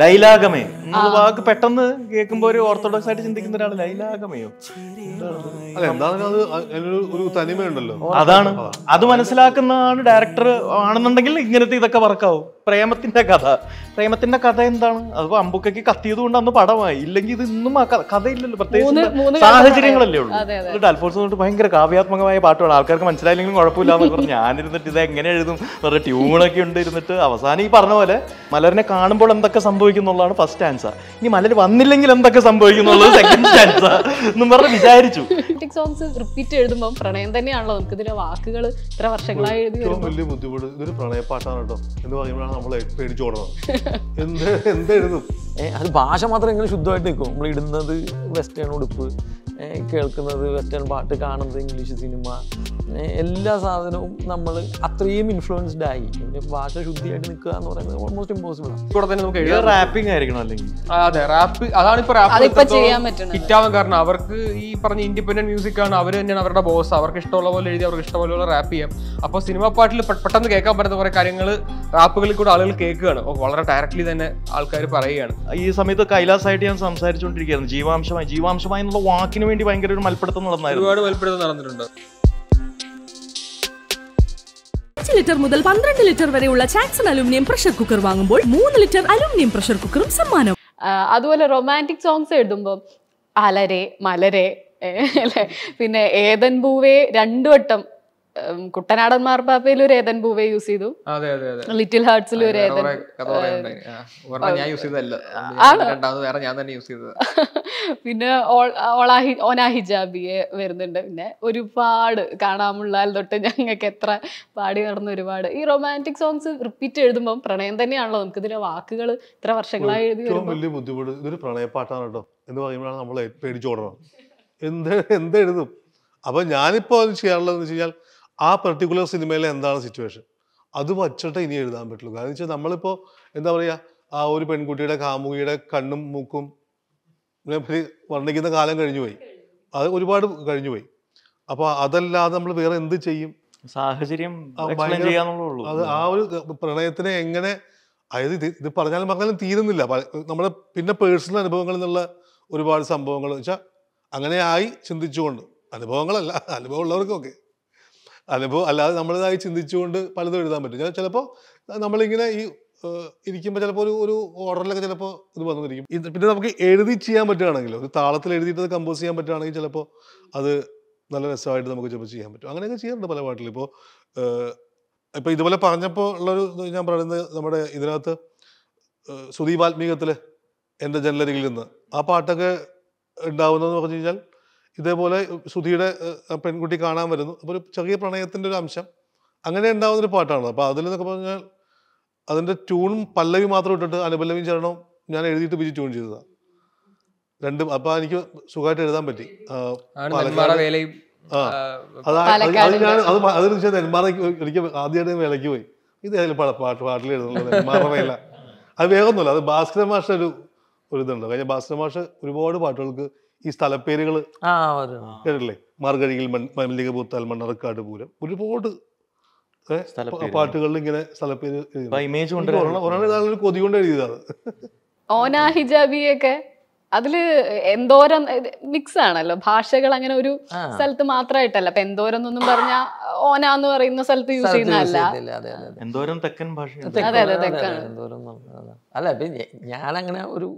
ലൈലാഗമേ വാക്ക് പെട്ടെന്ന് കേൾക്കുമ്പോ ഒരു ഓർത്തഡോക്സ് ആയിട്ട് ചിന്തിക്കുന്ന ഒരാൾ ലൈലാഗമയോ അല്ല എന്താണ് അത് മനസ്സിലാക്കുന്ന ഒരു അതാണ് അത് ഡയറക്ടർ ആണെന്നുണ്ടെങ്കിൽ ഇങ്ങനത്തെ ഇതൊക്കെ വർക്കാവും പ്രേമത്തിന്റെ കഥ പ്രേമത്തിന്റെ കഥ എന്താണ് അതിപ്പോ അമ്പുക്കയ്ക്ക് കത്തിയത് കൊണ്ട് അന്ന് പടമായി ഇല്ലെങ്കിൽ ഇത് ഇന്നും ആ കഥയില്ലല്ലോ പ്രത്യേകിച്ച് സാഹചര്യങ്ങളല്ലേ ഉള്ളൂ എന്നിട്ട് അൽഫോൺസ് തൊട്ട് ഭയങ്കര കാവ്യാത്മകമായ പാട്ടുകൾ ആൾക്കാർക്ക് മനസ്സിലായില്ലെങ്കിലും കുഴപ്പമില്ല എന്ന് പറഞ്ഞു ഞാനിരുന്നിട്ട് ഇത് എങ്ങനെ എഴുതും വേറെ ട്യൂണൊക്കെ ഉണ്ട് ഇരുന്നിട്ട് അവസാനം ഈ പറഞ്ഞ പോലെ മലരനെ കാണുമ്പോൾ എന്തൊക്കെ സംഭവിക്കും സംഭവിക്കുന്നുള്ളതാണ് ഫസ്റ്റ് ആൻസർ ഇനി മലർ വന്നില്ലെങ്കിൽ എന്തൊക്കെ സംഭവിക്കുന്നുള്ളത് സെക്കൻഡ് ആൻസർ എന്നും പറഞ്ഞ് വിചാരിച്ചു റൊമാൻറ്റിക് സോങ്സ് റിപ്പീറ്റ് എഴുതുമ്പോൾ പ്രണയം തന്നെയാണല്ലോ നമുക്ക് ഇതിലെ വാക്കുകൾ ഇത്ര വർഷങ്ങളായി എഴുതി വലിയ ബുദ്ധിമുട്ട് ഇതൊരു പ്രണയപ്പാട്ടാണ് കേട്ടോ എന്ന് പറയുമ്പോഴാണ് നമ്മൾ പേടിച്ചോടണം എന്ത് എന്ത് എഴുതും അത് ഭാഷ മാത്രം ഇങ്ങനെ ശുദ്ധമായിട്ട് നിൽക്കും നമ്മൾ ഇടുന്നത് വെസ്റ്റേൺ ഉടുപ്പ് കേൾക്കുന്നത് വെസ്റ്റേൺ പാട്ട് കാണുന്നത് ഇംഗ്ലീഷ് സിനിമ എല്ലാ സാധനവും നമ്മൾ അത്രയും ഇൻഫ്ലുവൻസ്ഡ് ആയി പിന്നെ ഭാഷ ശുദ്ധിയായിട്ട് നിൽക്കുക എന്ന് പറയുന്നത് ഓൾമോസ്റ്റ് ഇമ്പോസിബിൾ കൂടെ തന്നെ നമുക്ക് റാപ്പിംഗ് ആയിരിക്കണം അല്ലെങ്കിൽ അതെ റാപ്പ് അതാണ് ഇപ്പൊ റാപ്പ് കിറ്റാവാൻ കാരണം അവർക്ക് ഈ പറഞ്ഞ ഇൻഡിപെൻഡന്റ് മ്യൂസിക് ആണ് അവർ തന്നെയാണ് അവരുടെ ബോസ് അവർക്ക് ഇഷ്ടമുള്ള പോലെ എഴുതി അവർക്ക് ഇഷ്ടമുള്ള റാപ്പ് ചെയ്യാം അപ്പോൾ സിനിമ പാട്ടിൽ പെട്ടെന്ന് കേൾക്കാൻ പറ്റുന്ന കുറെ കാര്യങ്ങൾ റാപ്പുകളിൽ കൂടെ ആളുകൾ കേൾക്കുകയാണ് വളരെ ഡയറക്ട്ലി തന്നെ ആൾക്കാർ പറയുകയാണ് ഈ സമയത്ത് കൈലാസായിട്ട് ഞാൻ സംസാരിച്ചുകൊണ്ടിരിക്കുകയായിരുന്നു ജീവാംശമായി ജീവാംശമായി എന്നുള്ള വാക്കിന് വേണ്ടി ഭയങ്കര ഒരു മൽപ്പിടുത്തം നടന്നായിരുന്നു ഒരുപാട് മൽപ്പിടുത്തം നടന്നിട്ടുണ്ട് അഞ്ച് ലിറ്റർ മുതൽ പന്ത്രണ്ട് ലിറ്റർ വരെയുള്ള ചാക്സൺ അലുമിനിയം പ്രഷർ കുക്കർ വാങ്ങുമ്പോൾ മൂന്ന് ലിറ്റർ അലുമിനിയം പ്രഷർ കുക്കറും സമ്മാനം അതുപോലെ റൊമാൻറ്റിക് സോങ്സ് എഴുതുമ്പോൾ അലരെ മലരെ അല്ലേ പിന്നെ ഏതൻ പൂവേ രണ്ടു വട്ടം കുട്ടനാടൻ മാർപ്പാപ്പയിൽ ഒരു ഏതൻ പൂവേ യൂസ് ചെയ്തു ലിറ്റിൽ ഹാർട്സിൽ ഒരു ഏതൻ പിന്നെ ഓനാ ഹിജാബിയെ വരുന്നുണ്ട് പിന്നെ ഒരുപാട് കാണാമുള്ള തൊട്ട് ഞങ്ങൾക്ക് എത്ര പാടി നടന്ന ഒരുപാട് ഈ റൊമാൻറ്റിക് സോങ്സ് റിപ്പീറ്റ് എഴുതുമ്പോൾ പ്രണയം തന്നെയാണല്ലോ നമുക്ക് ഇതിലെ വാക്കുകൾ ഇത്ര വർഷങ്ങളായി എഴുതി ബുദ്ധിമുട്ട് ഇതൊരു പ്രണയപ്പാട്ടാണ് കേട്ടോ എന്ന് പറയുമ്പോഴാണ് നമ്മൾ പേടിച്ചോടണം എന്ത് എന്ത് എഴുതും അപ്പൊ ഞാനിപ്പോ അത് ചെയ്യാറുള്ളതെന്ന് വെച്ച് കഴിഞ്ഞാൽ ആ പെർട്ടിക്കുലർ സിനിമയിലെ എന്താണ് സിറ്റുവേഷൻ അത് വച്ചിട്ട് ഇനി എഴുതാൻ പറ്റുള്ളൂ കാരണം വെച്ചാൽ നമ്മളിപ്പോൾ എന്താ പറയുക ആ ഒരു പെൺകുട്ടിയുടെ കാമുകിയുടെ കണ്ണും മൂക്കും വർണ്ണിക്കുന്ന കാലം കഴിഞ്ഞുപോയി അത് ഒരുപാട് കഴിഞ്ഞുപോയി അപ്പോൾ അതല്ലാതെ നമ്മൾ വേറെ എന്ത് ചെയ്യും സാഹചര്യം അത് ആ ഒരു പ്രണയത്തിനെ എങ്ങനെ അതായത് ഇത് ഇത് പറഞ്ഞാലും പറഞ്ഞാലും തീരുന്നില്ല നമ്മുടെ പിന്നെ പേഴ്സണൽ അനുഭവങ്ങളിൽ നിന്നുള്ള ഒരുപാട് സംഭവങ്ങൾ വെച്ചാൽ അങ്ങനെ ആയി ചിന്തിച്ചുകൊണ്ട് അനുഭവങ്ങളല്ല അനുഭവം ഉള്ളവർക്കൊക്കെ അതിപ്പോൾ അല്ലാതെ നമ്മളിതായി ചിന്തിച്ചുകൊണ്ട് പലതും എഴുതാൻ പറ്റും ചിലപ്പോൾ നമ്മളിങ്ങനെ ഈ ഇരിക്കുമ്പോൾ ചിലപ്പോൾ ഒരു ഒരു ഓർഡറിലൊക്കെ ചിലപ്പോൾ ഇത് വന്നിരിക്കും ഇത് പിന്നെ നമുക്ക് എഴുതി ചെയ്യാൻ പറ്റുകയാണെങ്കിൽ ഒരു താളത്തിൽ എഴുതിയിട്ട് കമ്പോസ് ചെയ്യാൻ പറ്റുകയാണെങ്കിൽ ചിലപ്പോൾ അത് നല്ല രസമായിട്ട് നമുക്ക് ചിലപ്പോൾ ചെയ്യാൻ പറ്റും അങ്ങനെയൊക്കെ ചെയ്യാറുണ്ട് പല പാട്ടിൽ ഇപ്പോൾ ഇപ്പോൾ ഇതുപോലെ പറഞ്ഞപ്പോൾ ഉള്ളൊരു ഞാൻ പറയുന്നത് നമ്മുടെ ഇതിനകത്ത് സുദീപാത്മീകത്തിൽ എൻ്റെ ജനലരികളിൽ നിന്ന് ആ പാട്ടൊക്കെ ഉണ്ടാവുന്നതെന്ന് പറഞ്ഞു കഴിഞ്ഞാൽ ഇതേപോലെ ശ്രുതിയുടെ പെൺകുട്ടി കാണാൻ വരുന്നു അപ്പോൾ ഒരു ചെറിയ പ്രണയത്തിൻ്റെ ഒരു അംശം അങ്ങനെ ഉണ്ടാകുന്ന ഒരു പാട്ടാണ് അപ്പോൾ അതിൽ നിന്നൊക്കെ പറഞ്ഞാൽ അതിൻ്റെ ട്യൂണും പല്ലവി മാത്രം ഇട്ടിട്ട് അനുപല്ലവി ചരണവും ഞാൻ എഴുതിയിട്ട് വിജി ട്യൂൺ ചെയ്തതാണ് രണ്ടും അപ്പോൾ എനിക്ക് സുഖമായിട്ട് എഴുതാൻ പറ്റി ആ അത് അത് ഞാൻ അത് ശേഷം നെന്മാറയ്ക്ക് ആദ്യമായിട്ട് വേലയ്ക്ക് പോയി ഇത് അതിൽ പാട്ട് പാട്ടിൽ എഴുതുന്നത് വേല അത് വേഗമൊന്നുമില്ല അത് ഭാസ്കര മാഷ ഒരു ഒരു ഇതുണ്ട് കഴിഞ്ഞ ഭാസ്കര മാഷ് ഒരുപാട് പാട്ടുകൾക്ക് ഈ സ്ഥലപ്പേരുകൾ കേട്ടില്ലേ മാർഗഴിയിൽ മല്ലികപൂത്താൽ മണ്ണറക്കാട് പൂരം ഒരുപാട് പാട്ടുകളിൽ ഇങ്ങനെ സ്ഥലപ്പേര് ഇമേജ് ഒരാളെ കൊതി കൊണ്ട് എഴുതിയതാണ് ഓനാ ഹിജാബിയൊക്കെ അതില് എന്തോരം മിക്സ് ആണല്ലോ ഭാഷകൾ അങ്ങനെ ഒരു സ്ഥലത്ത് മാത്രമായിട്ടല്ല അപ്പൊ എന്തോരം എന്നൊന്നും പറഞ്ഞ ഓനാ എന്ന് പറയുന്ന സ്ഥലത്ത് യൂസ് ചെയ്യുന്നതല്ല എന്തോരം തെക്കൻ ഭാഷ അതെ അതെ അല്ല ഞാൻ അങ്ങനെ ഒരു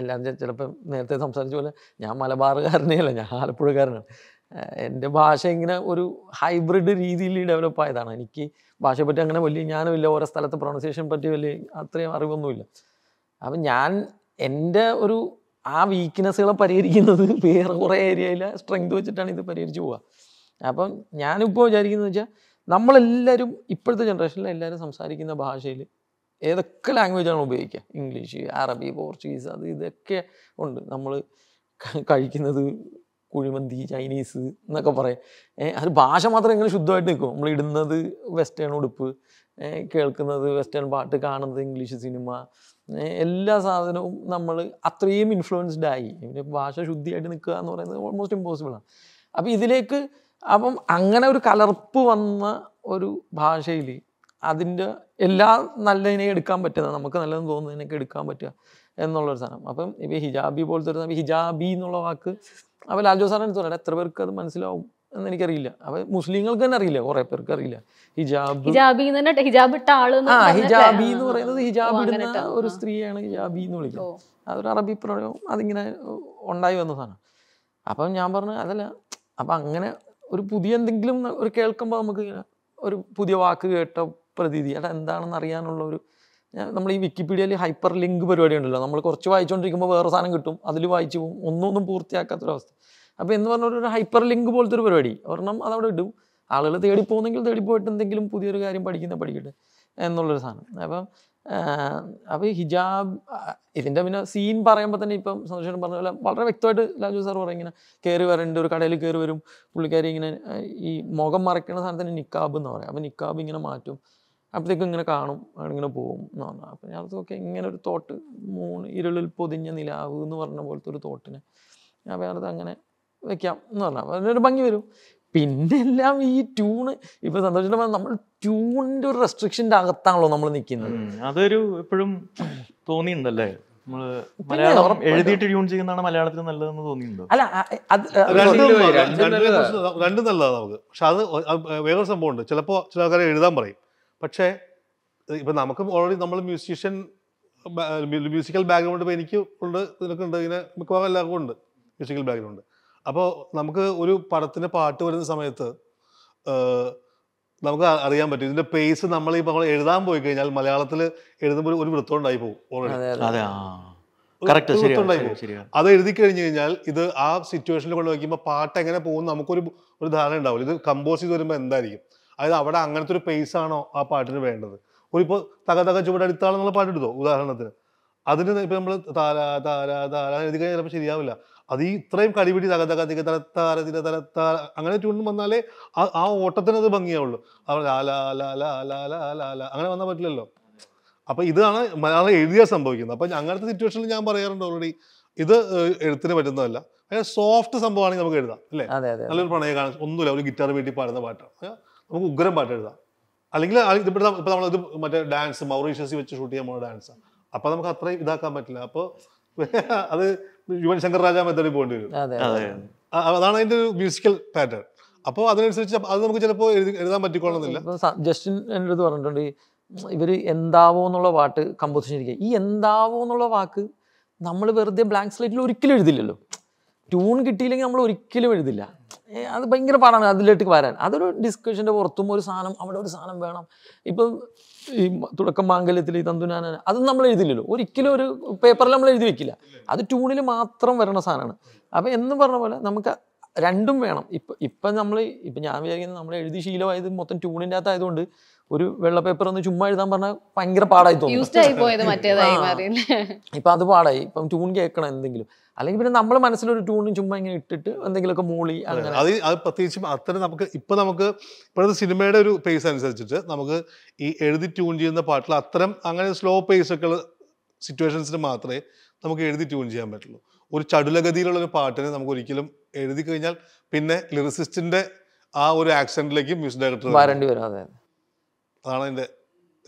എല്ലാം ചിലപ്പോൾ നേരത്തെ സംസാരിച്ച പോലെ ഞാൻ അല്ല ഞാൻ ആലപ്പുഴക്കാരനാണ് എൻ്റെ ഭാഷ ഇങ്ങനെ ഒരു ഹൈബ്രിഡ് രീതിയിൽ ഡെവലപ്പ് ആയതാണ് എനിക്ക് ഭാഷയെ പറ്റി അങ്ങനെ വലിയ ഇല്ല ഓരോ സ്ഥലത്തെ പ്രൊണൗൺസിയേഷൻ പറ്റി വലിയ അത്രയും അറിവൊന്നുമില്ല അപ്പം ഞാൻ എൻ്റെ ഒരു ആ വീക്ക്നെസ്സുകളെ പരിഹരിക്കുന്നത് വേറെ കുറേ ഏരിയയിലെ സ്ട്രെങ്ത് വെച്ചിട്ടാണ് ഇത് പരിഹരിച്ചു പോവുക അപ്പം ഞാനിപ്പോൾ വിചാരിക്കുന്നത് വെച്ചാൽ നമ്മളെല്ലാവരും ഇപ്പോഴത്തെ ജനറേഷനിൽ എല്ലാവരും സംസാരിക്കുന്ന ഭാഷയിൽ ഏതൊക്കെ ലാംഗ്വേജാണ് ഉപയോഗിക്കുക ഇംഗ്ലീഷ് അറബി പോർച്ചുഗീസ് അത് ഇതൊക്കെ ഉണ്ട് നമ്മൾ കഴിക്കുന്നത് കുഴിമന്തി ചൈനീസ് എന്നൊക്കെ പറയും അത് ഭാഷ മാത്രം ഇങ്ങനെ ശുദ്ധമായിട്ട് നിൽക്കും നമ്മൾ ഇടുന്നത് വെസ്റ്റേൺ ഉടുപ്പ് കേൾക്കുന്നത് വെസ്റ്റേൺ പാട്ട് കാണുന്നത് ഇംഗ്ലീഷ് സിനിമ എല്ലാ സാധനവും നമ്മൾ അത്രയും ഇൻഫ്ലുവൻസ്ഡ് ആയി പിന്നെ ഭാഷ ശുദ്ധിയായിട്ട് നിൽക്കുക എന്ന് പറയുന്നത് ഓൾമോസ്റ്റ് ഇമ്പോസിബിളാണ് അപ്പോൾ ഇതിലേക്ക് അപ്പം അങ്ങനെ ഒരു കലർപ്പ് വന്ന ഒരു ഭാഷയിൽ അതിൻ്റെ എല്ലാ നല്ലതിനെ എടുക്കാൻ പറ്റുന്നത് നമുക്ക് നല്ലതെന്ന് തോന്നുന്നതിനൊക്കെ എടുക്കാൻ പറ്റുക എന്നുള്ളൊരു സാധനം അപ്പം ഇപ്പം ഹിജാബി പോലത്തെ ഒരു ഹിജാബി എന്നുള്ള വാക്ക് അപ്പോൾ ലാൽജോ സാറിന് തോന്നുന്നത് എത്ര പേർക്ക് അത് മനസ്സിലാവും എന്ന് എനിക്കറിയില്ല അപ്പം മുസ്ലിങ്ങൾക്ക് തന്നെ അറിയില്ല കുറെ പേർക്ക് അറിയില്ല ഹിജാബ് ഹിജാബി ഹിജാബ് ഇട്ട ആ ഹിജാബി എന്ന് പറയുന്നത് ഹിജാബ് ഇടുന്ന ഒരു സ്ത്രീയാണ് ഹിജാബി എന്ന് വിളിക്കുന്നത് അതൊരു അറബി പ്രയോഗം അതിങ്ങനെ ഉണ്ടായി വന്ന സാധനം അപ്പം ഞാൻ പറഞ്ഞു അതല്ല അപ്പം അങ്ങനെ ഒരു പുതിയ എന്തെങ്കിലും ഒരു കേൾക്കുമ്പോൾ നമുക്ക് ഒരു പുതിയ വാക്ക് കേട്ടോ പ്രതീതി അത് എന്താണെന്ന് അറിയാനുള്ള ഒരു നമ്മൾ ഈ വിക്കിപീഡിയയിൽ ഹൈപ്പർ ലിങ്ക് പരിപാടി ഉണ്ടല്ലോ നമ്മൾ കുറച്ച് വായിച്ചുകൊണ്ടിരിക്കുമ്പോൾ വേറെ സാധനം കിട്ടും അതിൽ വായിച്ചു പോകും ഒന്നൊന്നും പൂർത്തിയാക്കാത്തൊരവസ്ഥ അപ്പോൾ എന്ന് പറഞ്ഞ ഒരു ഹൈപ്പർ ലിങ്ക് പോലത്തെ ഒരു പരിപാടി ഒരെണ്ണം അതവിടെ ഇടും ആളുകൾ തേടി പോകുന്നെങ്കിൽ തേടി പോയിട്ട് എന്തെങ്കിലും പുതിയൊരു കാര്യം പഠിക്കുന്ന പഠിക്കട്ടെ എന്നുള്ളൊരു സാധനം അപ്പം അപ്പോൾ ഹിജാബ് ഇതിൻ്റെ പിന്നെ സീൻ പറയുമ്പോൾ തന്നെ ഇപ്പം സന്തോഷം പറഞ്ഞ പോലെ വളരെ വ്യക്തമായിട്ട് ലാജു സാർ പറയും ഇങ്ങനെ കയറി വരേണ്ട ഒരു കടയിൽ കയറി വരും പുള്ളിക്കാരി ഇങ്ങനെ ഈ മുഖം മറയ്ക്കുന്ന സാധനത്തിന് നിക്കാബ് എന്ന് പറയും അപ്പോൾ നിക്കാബ് ഇങ്ങനെ മാറ്റും അപ്പോഴത്തേക്കും ഇങ്ങനെ കാണും ഇങ്ങനെ പോകും എന്ന് അപ്പം ഞാൻ ഓക്കെ ഇങ്ങനെ ഒരു തോട്ട് മൂന്ന് ഇരുളിൽ പൊതിഞ്ഞ നിലാവ് എന്ന് പറഞ്ഞ പോലത്തെ ഒരു തോട്ടിനെ ഞാൻ വേറെ അങ്ങനെ വെക്കാം എന്ന് പറഞ്ഞാൽ അതിനൊരു ഭംഗി വരും പിന്നെ എല്ലാം ഈ ട്യൂണ് ഇപ്പൊ സന്തോഷം നമ്മൾ ട്യൂണിന്റെ ഒരു റെസ്ട്രിക്ഷന്റെ അകത്താണല്ലോ നമ്മൾ നിൽക്കുന്നത് അതൊരു എപ്പോഴും തോന്നിയിട്ടുണ്ടല്ലേ മലയാളം മലയാളത്തിൽ നല്ലതെന്ന് അല്ല രണ്ടും നല്ലതാണ് നമുക്ക് പക്ഷെ അത് വേറൊരു സംഭവമുണ്ട് ചിലപ്പോ ചില ആൾക്കാരെ എഴുതാൻ പറയും പക്ഷേ ഇപ്പം നമുക്ക് ഓൾറെഡി നമ്മൾ മ്യൂസീഷ്യൻ മ്യൂസിക്കൽ ബാക്ക്ഗ്രൗണ്ട് ഇപ്പോൾ എനിക്ക് ഉണ്ട് നിനക്കുണ്ട് ഇങ്ങനെ മിക്കവാറും എല്ലാവർക്കും ഉണ്ട് മ്യൂസിക്കൽ ബാക്ക്ഗ്രൗണ്ട് അപ്പോൾ നമുക്ക് ഒരു പടത്തിന് പാട്ട് വരുന്ന സമയത്ത് നമുക്ക് അറിയാൻ പറ്റും ഇതിന്റെ പേസ് നമ്മൾ ഇപ്പോൾ നമ്മൾ എഴുതാൻ പോയി കഴിഞ്ഞാൽ മലയാളത്തിൽ എഴുതുമ്പോൾ ഒരു വൃത്തം ഉണ്ടായി പോകും ഓൾറെഡി അത് എഴുതി കഴിഞ്ഞു കഴിഞ്ഞാൽ ഇത് ആ സിറ്റുവേഷനിൽ കൊണ്ട് വയ്ക്കുമ്പോൾ പാട്ട് എങ്ങനെ പോകും നമുക്കൊരു ഒരു ധാരണ ഉണ്ടാവില്ല ഇത് കമ്പോസ് ചെയ്ത് വരുമ്പോൾ എന്തായിരിക്കും അതായത് അവിടെ അങ്ങനത്തെ ഒരു പേസ് ആണോ ആ പാട്ടിന് വേണ്ടത് ഒരു ഇപ്പോൾ തക തക ചുവടടുത്താളെന്നുള്ള പാട്ടെടുത്തോ ഉദാഹരണത്തിന് അതിന് ഇപ്പം നമ്മൾ താര താര താര എഴുതി കഴിഞ്ഞാൽ ചിലപ്പോൾ ശരിയാവില്ല അത് ഈ ഇത്രയും കടിപിടി തക തക തിക തല താര തിര തല താര അങ്ങനെ ട്യൂൺ വന്നാലേ ആ ഓട്ടത്തിന് അത് ഭംഗിയാവുള്ളൂ അവർ ലാല ലാല ലാല ലാല അങ്ങനെ വന്നാൽ പറ്റില്ലല്ലോ അപ്പോൾ ഇതാണ് മലയാളം എഴുതിയാൽ സംഭവിക്കുന്നത് അപ്പം അങ്ങനത്തെ സിറ്റുവേഷനിൽ ഞാൻ പറയാറുണ്ട് ഓൾറെഡി ഇത് എഴുത്തിന് പറ്റുന്നതല്ല സോഫ്റ്റ് സംഭവമാണെങ്കിൽ നമുക്ക് എഴുതാം അല്ലേ നല്ലൊരു പ്രണയ കാണാൻ ഒന്നുമില്ല ഒരു ഗിറ്റാർ വീട്ടിൽ പാടുന്ന പാട്ടാണ് നമുക്ക് ഉഗ്രം പാട്ട് എഴുതാം അല്ലെങ്കിൽ ഇപ്പോൾ നമ്മൾ നമ്മളത് മറ്റേ ഡാൻസ് മൗറീഷ്യസിൽ വെച്ച് ഷൂട്ട് ചെയ്യാൻ പോകുന്ന ഡാൻസ് അപ്പോൾ നമുക്ക് അത്രയും ഇതാക്കാൻ പറ്റില്ല അപ്പോൾ അത് യുവൻ ശങ്കർ രാജാ മെത്തേഡിൽ പോകേണ്ടി വരും അതാണ് അതിൻ്റെ ഒരു മ്യൂസിക്കൽ പാറ്റേൺ അപ്പോൾ അതിനനുസരിച്ച് അത് നമുക്ക് ചിലപ്പോൾ എഴുതാൻ പറ്റിക്കൊള്ളുന്നില്ല ജസ്റ്റിൻ എൻ്റെ അടുത്ത് പറഞ്ഞിട്ടുണ്ട് ഇവർ എന്താവോ എന്നുള്ള പാട്ട് കമ്പോസിഷൻ ഇരിക്കുക ഈ എന്താവോ എന്നുള്ള വാക്ക് നമ്മൾ വെറുതെ ബ്ലാങ്ക് സ്ലേറ്റിൽ ഒരിക്കലും എഴുതില്ലല്ലോ ട്യൂൺ കിട്ടിയില്ലെങ്കിൽ നമ്മൾ ഒരിക്കലും എഴുതില്ല അത് ഭയങ്കര പാടാണ് അതിലേക്ക് വരാൻ അതൊരു ഡിസ്കഷൻ്റെ പുറത്തും ഒരു സാധനം അവിടെ ഒരു സാധനം വേണം ഇപ്പം ഈ തുടക്കം മാംഗല്യത്തിൽ ഈ തന്തുനാന അത് നമ്മൾ എഴുതില്ലല്ലോ ഒരിക്കലും ഒരു പേപ്പറിൽ നമ്മൾ എഴുതി വെക്കില്ല അത് ട്യൂണിൽ മാത്രം വരണ സാധനമാണ് അപ്പം എന്നും പറഞ്ഞ പോലെ നമുക്ക് രണ്ടും വേണം ഇപ്പം ഇപ്പം നമ്മൾ ഇപ്പം ഞാൻ വിചാരിക്കുന്നത് നമ്മൾ എഴുതി ശീലമായത് മൊത്തം ട്യൂണിൻ്റെ അകത്തായതുകൊണ്ട് ഒരു വെള്ള പേപ്പർ ഒന്ന് ചുമ്മാ എഴുതാൻ പറഞ്ഞാൽ ഭയങ്കര പാടായി തോന്നും ഇപ്പൊ അത് പാടായി ഇപ്പം ട്യൂൺ കേൾക്കണം എന്തെങ്കിലും അല്ലെങ്കിൽ പിന്നെ നമ്മൾ മനസ്സിലൊരു ട്യൂണും ചുമ്മാ ഇങ്ങനെ ഇട്ടിട്ട് എന്തെങ്കിലുമൊക്കെ മൂളി അങ്ങനെ അത് അത് പ്രത്യേകിച്ചും അത്ര നമുക്ക് ഇപ്പൊ നമുക്ക് ഇപ്പോഴത്തെ സിനിമയുടെ ഒരു പേസ് അനുസരിച്ചിട്ട് നമുക്ക് ഈ എഴുതി ട്യൂൺ ചെയ്യുന്ന പാട്ടിൽ അത്തരം അങ്ങനെ സ്ലോ പേസ് ഒക്കെ സിറ്റുവേഷൻസിന് മാത്രമേ നമുക്ക് എഴുതി ട്യൂൺ ചെയ്യാൻ പറ്റുള്ളൂ ഒരു ചടുലഗതിയിലുള്ള ഒരു പാട്ടിനെ നമുക്ക് ഒരിക്കലും എഴുതി കഴിഞ്ഞാൽ പിന്നെ ലിറിസിസ്റ്റിന്റെ ആ ഒരു ആക്സിഡന്റിലേക്ക് മ്യൂസിക് ഡയറക്ടർ വരേണ്ടി വരും അതെ അതാണ് അതിൻ്റെ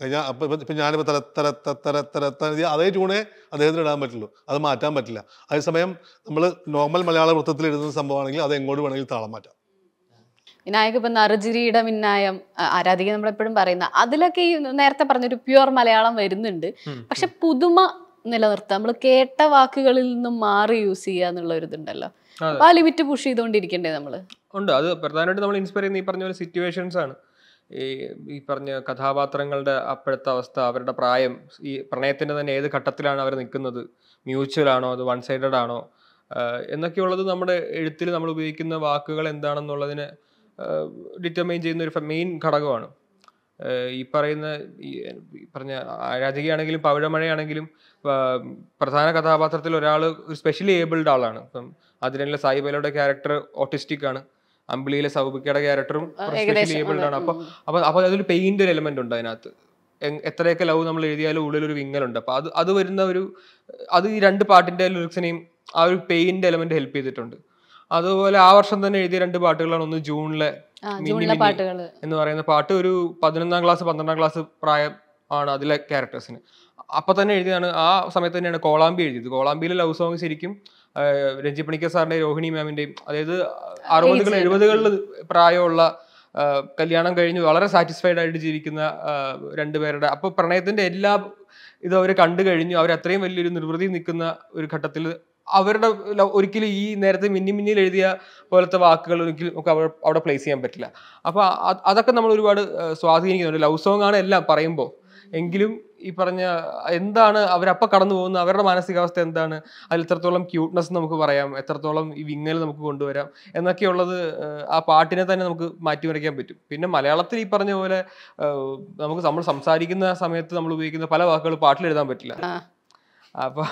കഴിഞ്ഞാൽ അപ്പം ഇപ്പം ഞാനിപ്പോൾ തല തല തര തര തര അതേ ട്യൂണേ അദ്ദേഹത്തിന് ഇടാൻ പറ്റുള്ളൂ അത് മാറ്റാൻ പറ്റില്ല അതേസമയം നമ്മൾ നോർമൽ മലയാള വൃത്തത്തിൽ എഴുതുന്ന സംഭവമാണെങ്കിൽ അത് എങ്ങോട്ട് വേണമെങ്കിൽ താളം മാറ്റാം വിനായക ഇപ്പം നറുചിരിയുടെ മിന്നായം ആരാധിക നമ്മളെപ്പോഴും പറയുന്ന അതിലൊക്കെ ഈ നേരത്തെ പറഞ്ഞൊരു പ്യുവർ മലയാളം വരുന്നുണ്ട് പക്ഷെ പുതുമ നിലനിർത്തുക നമ്മൾ കേട്ട വാക്കുകളിൽ നിന്നും മാറി യൂസ് ചെയ്യുക എന്നുള്ള ഒരു ഇതുണ്ടല്ലോ ആ ലിമിറ്റ് പുഷ് ചെയ്തുകൊണ്ടിരിക്കണ്ടേ നമ്മള് ഉണ്ട് അത് പ്രധാനമായിട്ട് നമ്മൾ ഇൻസ്പയർ ചെയ്യുന്ന ഈ പറഞ്ഞ പോലെ സിറ്റുവേഷൻസ് ആണ് ഈ ഈ പറഞ്ഞ കഥാപാത്രങ്ങളുടെ അപ്പോഴത്തെ അവസ്ഥ അവരുടെ പ്രായം ഈ പ്രണയത്തിൻ്റെ തന്നെ ഏത് ഘട്ടത്തിലാണ് അവർ നിൽക്കുന്നത് മ്യൂച്വൽ ആണോ അത് വൺ സൈഡഡ് ആണോ എന്നൊക്കെയുള്ളത് നമ്മുടെ എഴുത്തിൽ നമ്മൾ ഉപയോഗിക്കുന്ന വാക്കുകൾ എന്താണെന്നുള്ളതിനെ ഡിറ്റർമൈൻ ചെയ്യുന്ന ഒരു മെയിൻ ഘടകമാണ് ഈ പറയുന്ന ഈ പറഞ്ഞ രാജകീയാണെങ്കിലും പവിഴമഴയാണെങ്കിലും പ്രധാന കഥാപാത്രത്തിൽ ഒരാൾ ഒരു സ്പെഷ്യലി ഏബിൾഡ് ആളാണ് ഇപ്പം അതിനുള്ള സായിബലയുടെ ക്യാരക്ടർ ഓട്ടിസ്റ്റിക് ആണ് അമ്പിളിയിലെ സൗബിക്കയുടെ ക്യാരക്ടറും ആണ് അപ്പൊ അപ്പൊ അപ്പൊ അതിൽ പെയിന്റ് ഒരു എലമെന്റ് ഉണ്ട് അതിനകത്ത് എത്രയൊക്കെ ലവ് നമ്മൾ എഴുതിയാലും ഒരു വിങ്ങലുണ്ട് അപ്പൊ അത് അത് വരുന്ന ഒരു അത് ഈ രണ്ട് പാട്ടിന്റെ ലിറിക്സിനെയും ആ ഒരു പെയിന്റ് എലമെന്റ് ഹെൽപ്പ് ചെയ്തിട്ടുണ്ട് അതുപോലെ ആ വർഷം തന്നെ എഴുതിയ രണ്ട് പാട്ടുകളാണ് ഒന്ന് ജൂണിലെ എന്ന് പറയുന്ന പാട്ട് ഒരു പതിനൊന്നാം ക്ലാസ് പന്ത്രണ്ടാം ക്ലാസ് പ്രായം ആണ് അതിലെ ക്യാരക്ടേഴ്സിന് അപ്പൊ തന്നെ എഴുതിയതാണ് ആ സമയത്ത് തന്നെയാണ് കോളാമ്പി എഴുതിയത് കോളാമ്പിയിലെ ലവ് സോങ് ശരിക്കും രഞ്ജി പണിക്കർ രോഹിണി മാമിന്റെയും അതായത് അറുപതുകൾ എഴുപതുകളിൽ പ്രായമുള്ള കല്യാണം കഴിഞ്ഞ് വളരെ സാറ്റിസ്ഫൈഡ് ആയിട്ട് ജീവിക്കുന്ന രണ്ടുപേരുടെ അപ്പോൾ പ്രണയത്തിന്റെ എല്ലാ ഇത് അവര് കണ്ടു കഴിഞ്ഞു അവർ അത്രയും വലിയൊരു നിർവൃതി നിൽക്കുന്ന ഒരു ഘട്ടത്തിൽ അവരുടെ ഒരിക്കലും ഈ നേരത്തെ മിന്നി മിന്നിൽ എഴുതിയ പോലത്തെ വാക്കുകൾ ഒരിക്കലും ഒക്കെ അവിടെ അവിടെ പ്ലേസ് ചെയ്യാൻ പറ്റില്ല അപ്പോൾ അതൊക്കെ നമ്മൾ ഒരുപാട് സ്വാധീനിക്കുന്നുണ്ട് ലവ് സോങ് ആണ് എല്ലാം പറയുമ്പോൾ എങ്കിലും ഈ പറഞ്ഞ എന്താണ് അവരപ്പോൾ കടന്നു പോകുന്ന അവരുടെ മാനസികാവസ്ഥ എന്താണ് അതിൽ എത്രത്തോളം ക്യൂട്ട്നെസ് നമുക്ക് പറയാം എത്രത്തോളം ഈ വിങ്ങൽ നമുക്ക് കൊണ്ടുവരാം എന്നൊക്കെയുള്ളത് ആ പാട്ടിനെ തന്നെ നമുക്ക് മാറ്റിമറിക്കാൻ പറ്റും പിന്നെ മലയാളത്തിൽ ഈ പറഞ്ഞ പോലെ നമുക്ക് നമ്മൾ സംസാരിക്കുന്ന സമയത്ത് നമ്മൾ ഉപയോഗിക്കുന്ന പല വാക്കുകൾ പാട്ടിൽ എഴുതാൻ പറ്റില്ല അപ്പൊ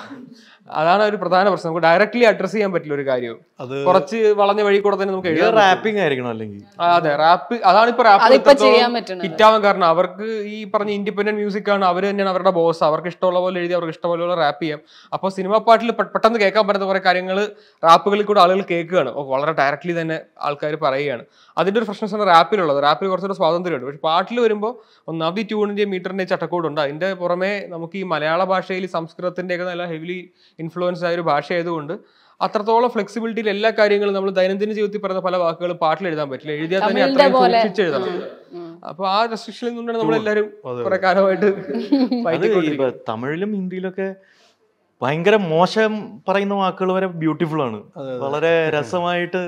അതാണ് ഒരു പ്രധാന പ്രശ്നം നമുക്ക് ഡയറക്ട്ലി അഡ്രസ് ചെയ്യാൻ പറ്റില്ല ഒരു കാര്യവും കുറച്ച് വളഞ്ഞ വഴി കൂടെ തന്നെ നമുക്ക് റാപ്പിംഗ് ആയിരിക്കണം അല്ലെങ്കിൽ അതെ റാപ്പ് അതാണ് ഇപ്പൊ റാപ്പ് ഹിറ്റാവാൻ കാരണം അവർക്ക് ഈ പറഞ്ഞ ഇൻഡിപെൻഡന്റ് മ്യൂസിക് ആണ് അവർ തന്നെയാണ് അവരുടെ ബോസ് അവർക്ക് ഇഷ്ടമുള്ള പോലെ എഴുതി അവർക്ക് ഇഷ്ടമുള്ള റാപ്പ് ചെയ്യാം അപ്പോൾ സിനിമ പാട്ടിൽ പെട്ടെന്ന് കേൾക്കാൻ പറ്റുന്ന കുറെ കാര്യങ്ങൾ റാപ്പുകളിൽ കൂടെ ആളുകൾ കേൾക്കുകയാണ് വളരെ ഡയറക്ട്ലി തന്നെ ആൾക്കാർ പറയുകയാണ് അതിൻ്റെ ഒരു ഫ്രഷ്നസ് ആണ് റാപ്പിലുള്ളത് റാപ്പിൽ കുറച്ചൊരു സ്വാതന്ത്ര്യമുണ്ട് പക്ഷെ പാട്ടിൽ വരുമ്പോൾ ഒന്നാമത് ട്യൂണിൻ്റെ മീറ്ററിൻ്റെ ചട്ടക്കൂടുണ്ട് അതിൻ്റെ പുറമേ നമുക്ക് ഈ മലയാള ഭാഷയിൽ സംസ്കൃതത്തിൻ്റെയൊക്കെ നല്ല ഹെവിലി ഇൻഫ്ലുവൻസ് ആയ ഒരു ഭാഷയായതുകൊണ്ട് അത്രത്തോളം ഫ്ലെക്സിബിലിറ്റിയിൽ എല്ലാ കാര്യങ്ങളും നമ്മൾ ദൈനംദിന ജീവിതത്തിൽ പറയുന്ന പല വാക്കുകൾ പാട്ടിൽ എഴുതാൻ പറ്റില്ല എഴുതിയാൽ തന്നെ അത്രയും അപ്പൊ ആ റെസ്ട്രിക്ഷനിൽ നിന്നുകൊണ്ടാണ് നമ്മളെല്ലാരും കുറെ കാലമായിട്ട് തമിഴിലും ഹിന്ദിയിലൊക്കെ ഭയങ്കര മോശം പറയുന്ന വാക്കുകൾ വരെ ബ്യൂട്ടിഫുൾ ആണ് വളരെ രസമായിട്ട്